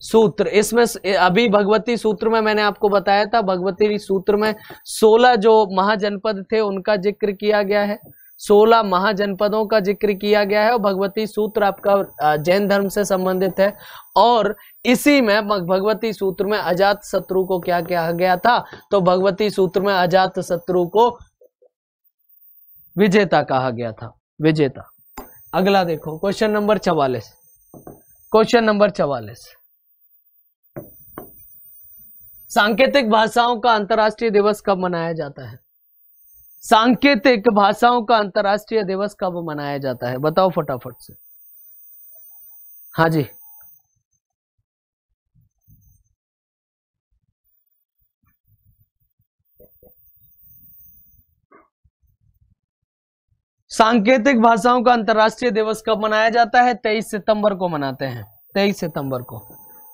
Speaker 1: सूत्र इसमें अभी भगवती सूत्र में मैंने आपको बताया था भगवती सूत्र में 16 जो महाजनपद थे उनका जिक्र किया गया है 16 महाजनपदों का जिक्र किया गया है और भगवती सूत्र आपका जैन धर्म से संबंधित है और इसी में भगवती सूत्र में अजात शत्रु को क्या कहा गया था तो भगवती सूत्र में अजात शत्रु को विजेता कहा गया था विजेता अगला देखो क्वेश्चन नंबर चवालीस क्वेश्चन नंबर चवालीस सांकेतिक भाषाओं का अंतर्राष्ट्रीय दिवस कब मनाया जाता है सांकेतिक भाषाओं का अंतर्राष्ट्रीय दिवस कब मनाया जाता है बताओ फटाफट से हाँ जी सांकेतिक भाषाओं का अंतर्राष्ट्रीय दिवस कब मनाया जाता है तेईस सितंबर को मनाते हैं तेईस सितंबर को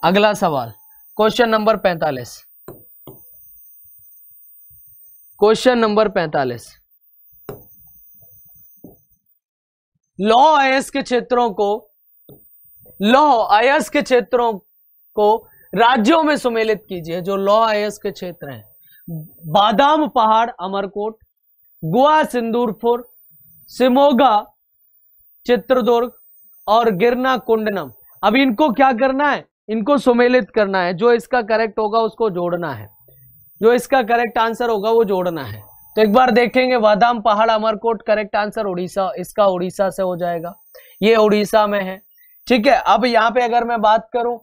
Speaker 1: अगला सवाल क्वेश्चन नंबर पैंतालीस क्वेश्चन नंबर पैंतालीस लौ आयस के क्षेत्रों को लौ आयस के क्षेत्रों को राज्यों में सुमेलित कीजिए जो लौ आयस के क्षेत्र हैं बादाम पहाड़ अमरकोट गोवा सिंदूरपुर सिमोगा चित्रदुर्ग और गिरना कुंडनम अब इनको क्या करना है इनको सुमेलित करना है जो इसका करेक्ट होगा उसको जोड़ना है जो इसका करेक्ट आंसर होगा वो जोड़ना है तो एक बार देखेंगे वादाम पहाड़ अमरकोट करेक्ट आंसर उड़ीसा इसका उड़ीसा से हो जाएगा ये उड़ीसा में है ठीक है अब यहाँ पे अगर मैं बात करूं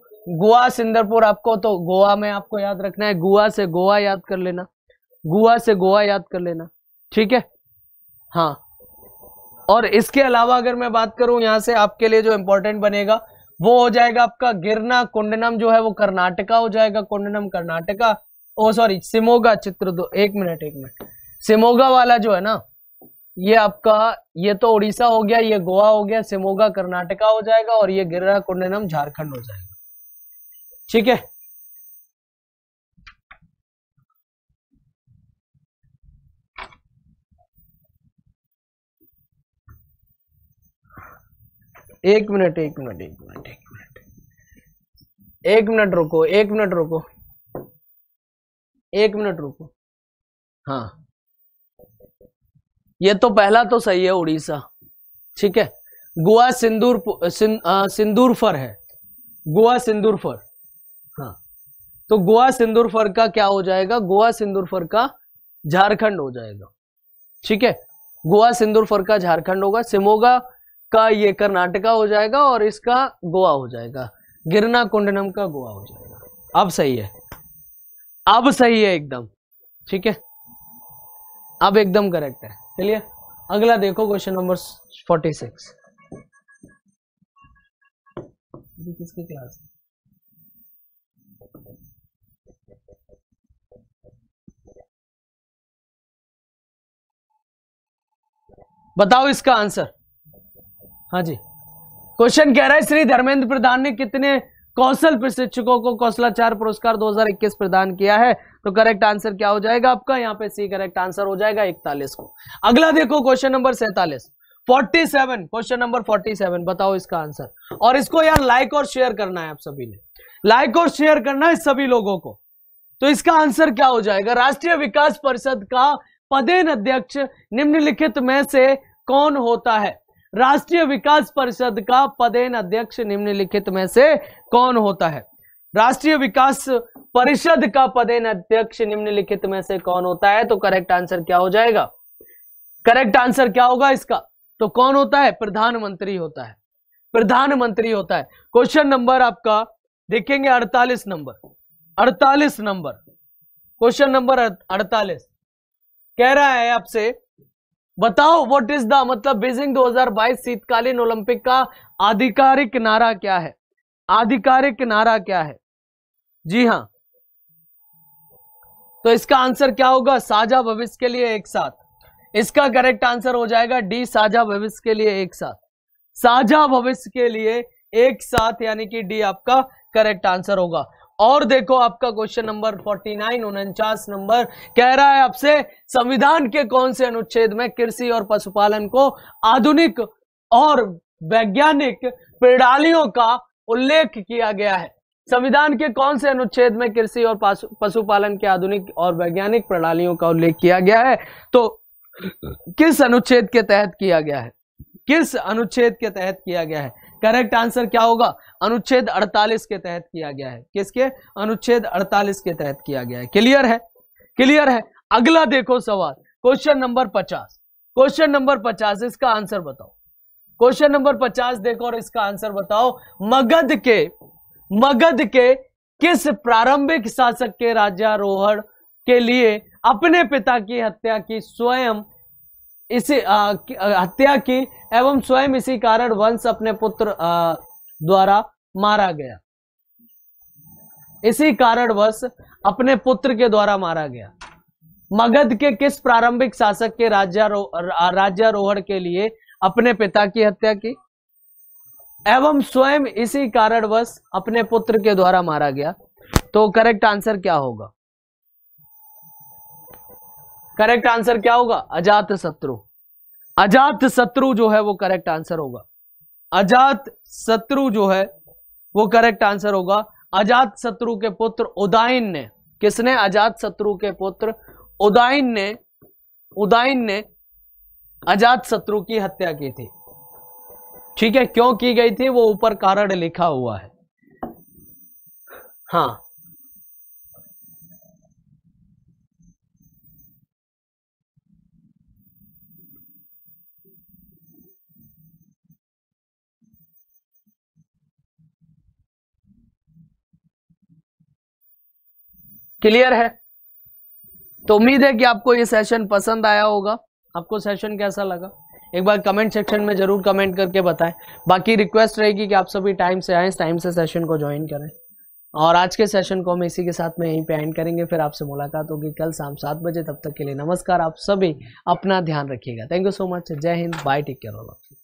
Speaker 1: गोवा सिंदरपुर आपको तो गोवा में आपको याद रखना है गोवा से गोवा याद कर लेना गोवा से गोवा याद कर लेना ठीक है हाँ और इसके अलावा अगर मैं बात करूं यहां से आपके लिए जो इंपॉर्टेंट बनेगा वो हो जाएगा आपका गिरना कुंडनम जो है वो कर्नाटका हो जाएगा कुंडनम कर्नाटका ओ सॉरी सिमोगा चित्र एक मिनट एक मिनट सिमोगा वाला जो है ना ये आपका ये तो उड़ीसा हो गया ये गोवा हो गया सिमोगा कर्नाटका हो जाएगा और ये गिरना कुंडनम झारखंड हो जाएगा ठीक है एक मिनट एक मिनट एक मिनट एक मिनट एक मिनट रुको एक मिनट रुको एक मिनट रुको हाँ ये तो पहला तो सही है उड़ीसा ठीक है गोवा सिंदूर सिंदूर फर है गोवा सिंदूर फर हाँ तो गोवा सिंदूर फर का क्या हो जाएगा गोवा सिंदूर फर का झारखंड हो जाएगा ठीक है गोवा सिंदूर फर का झारखंड होगा सिमोगा का ये कर्नाटका हो जाएगा और इसका गोवा हो जाएगा गिरना कुंडनम का गोवा हो जाएगा अब सही है अब सही है एकदम ठीक है अब एकदम करेक्ट है चलिए अगला देखो क्वेश्चन नंबर फोर्टी सिक्स किसकी क्लास है बताओ इसका आंसर हाँ जी क्वेश्चन कह रहा है श्री धर्मेंद्र प्रधान ने कितने कौशल प्रशिक्षकों को कौशलाचार पुरस्कार 2021 प्रदान किया है तो करेक्ट आंसर क्या हो जाएगा आपका यहाँ पे सी करेक्ट आंसर हो जाएगा इकतालीस को अगला देखो क्वेश्चन नंबर सैतालीस 47 क्वेश्चन नंबर 47 बताओ इसका आंसर और इसको यार लाइक और शेयर करना है आप सभी ने लाइक और शेयर करना है सभी लोगों को तो इसका आंसर क्या हो जाएगा राष्ट्रीय विकास परिषद का पदेन अध्यक्ष निम्नलिखित में से कौन होता है राष्ट्रीय विकास परिषद का पदेन अध्यक्ष निम्नलिखित में से कौन होता है राष्ट्रीय विकास परिषद का पदेन अध्यक्ष निम्नलिखित में से कौन होता है तो करेक्ट आंसर क्या हो जाएगा करेक्ट आंसर क्या होगा इसका तो कौन होता है प्रधानमंत्री होता है प्रधानमंत्री होता है क्वेश्चन नंबर आपका देखेंगे अड़तालीस नंबर अड़तालीस नंबर क्वेश्चन नंबर अड़तालीस कह रहा है आपसे बताओ व्हाट इज द मतलब बीजिंग 2022 शीतकालीन ओलंपिक का आधिकारिक नारा क्या है आधिकारिक नारा क्या है जी हाँ तो इसका आंसर क्या होगा साझा भविष्य के लिए एक साथ इसका करेक्ट आंसर हो जाएगा डी साझा भविष्य के लिए एक साथ साझा भविष्य के लिए एक साथ यानी कि डी आपका करेक्ट आंसर होगा और देखो आपका क्वेश्चन नंबर 49 उनचास नंबर कह रहा है आपसे संविधान के कौन से अनुच्छेद में कृषि और पशुपालन को आधुनिक और वैज्ञानिक प्रणालियों का उल्लेख किया गया है संविधान के कौन से अनुच्छेद में कृषि और पशुपालन के आधुनिक और वैज्ञानिक प्रणालियों का उल्लेख किया गया है तो किस अनुच्छेद के तहत किया गया है किस अनुच्छेद के तहत किया गया है करेक्ट आंसर क्या होगा अनुच्छेद 48 के तहत किया गया है किसके अनुच्छेद 48 के तहत किया गया है क्लियर है क्लियर है अगला देखो सवाल क्वेश्चन नंबर 50 क्वेश्चन नंबर 50 इसका आंसर बताओ क्वेश्चन नंबर 50 देखो और इसका आंसर बताओ मगध के मगध के किस प्रारंभिक शासक के राजारोहण के लिए अपने पिता की हत्या की स्वयं इस हत्या की एवं स्वयं इसी कारण वंश अपने पुत्र द्वारा मारा गया इसी कारणवश अपने पुत्र के द्वारा मारा गया मगध के किस प्रारंभिक शासक के राज्यारोहण के लिए अपने पिता की हत्या की एवं स्वयं इसी कारणवश अपने पुत्र के द्वारा मारा गया तो करेक्ट आंसर क्या होगा करेक्ट आंसर क्या होगा अजात शत्रु अजात शत्रु जो है वो करेक्ट आंसर होगा अजात शत्रु जो है वो करेक्ट आंसर होगा अजात शत्रु के पुत्र उदायन ने किसने अजात शत्रु के पुत्र उदायन ने उदायन ने अजात शत्रु की हत्या की थी ठीक है क्यों की गई थी वो ऊपर कारण लिखा हुआ है हाँ क्लियर है तो उम्मीद है कि आपको ये सेशन पसंद आया होगा आपको सेशन कैसा लगा एक बार कमेंट सेक्शन में जरूर कमेंट करके बताएं बाकी रिक्वेस्ट रहेगी कि आप सभी टाइम से आए टाइम से सेशन को ज्वाइन करें और आज के सेशन को हम इसी के साथ में यहीं पे एंड करेंगे फिर आपसे मुलाकात होगी कल शाम सात बजे तब तक के लिए नमस्कार आप सभी अपना ध्यान रखिएगा thank you so much Jai Hind bye take care all of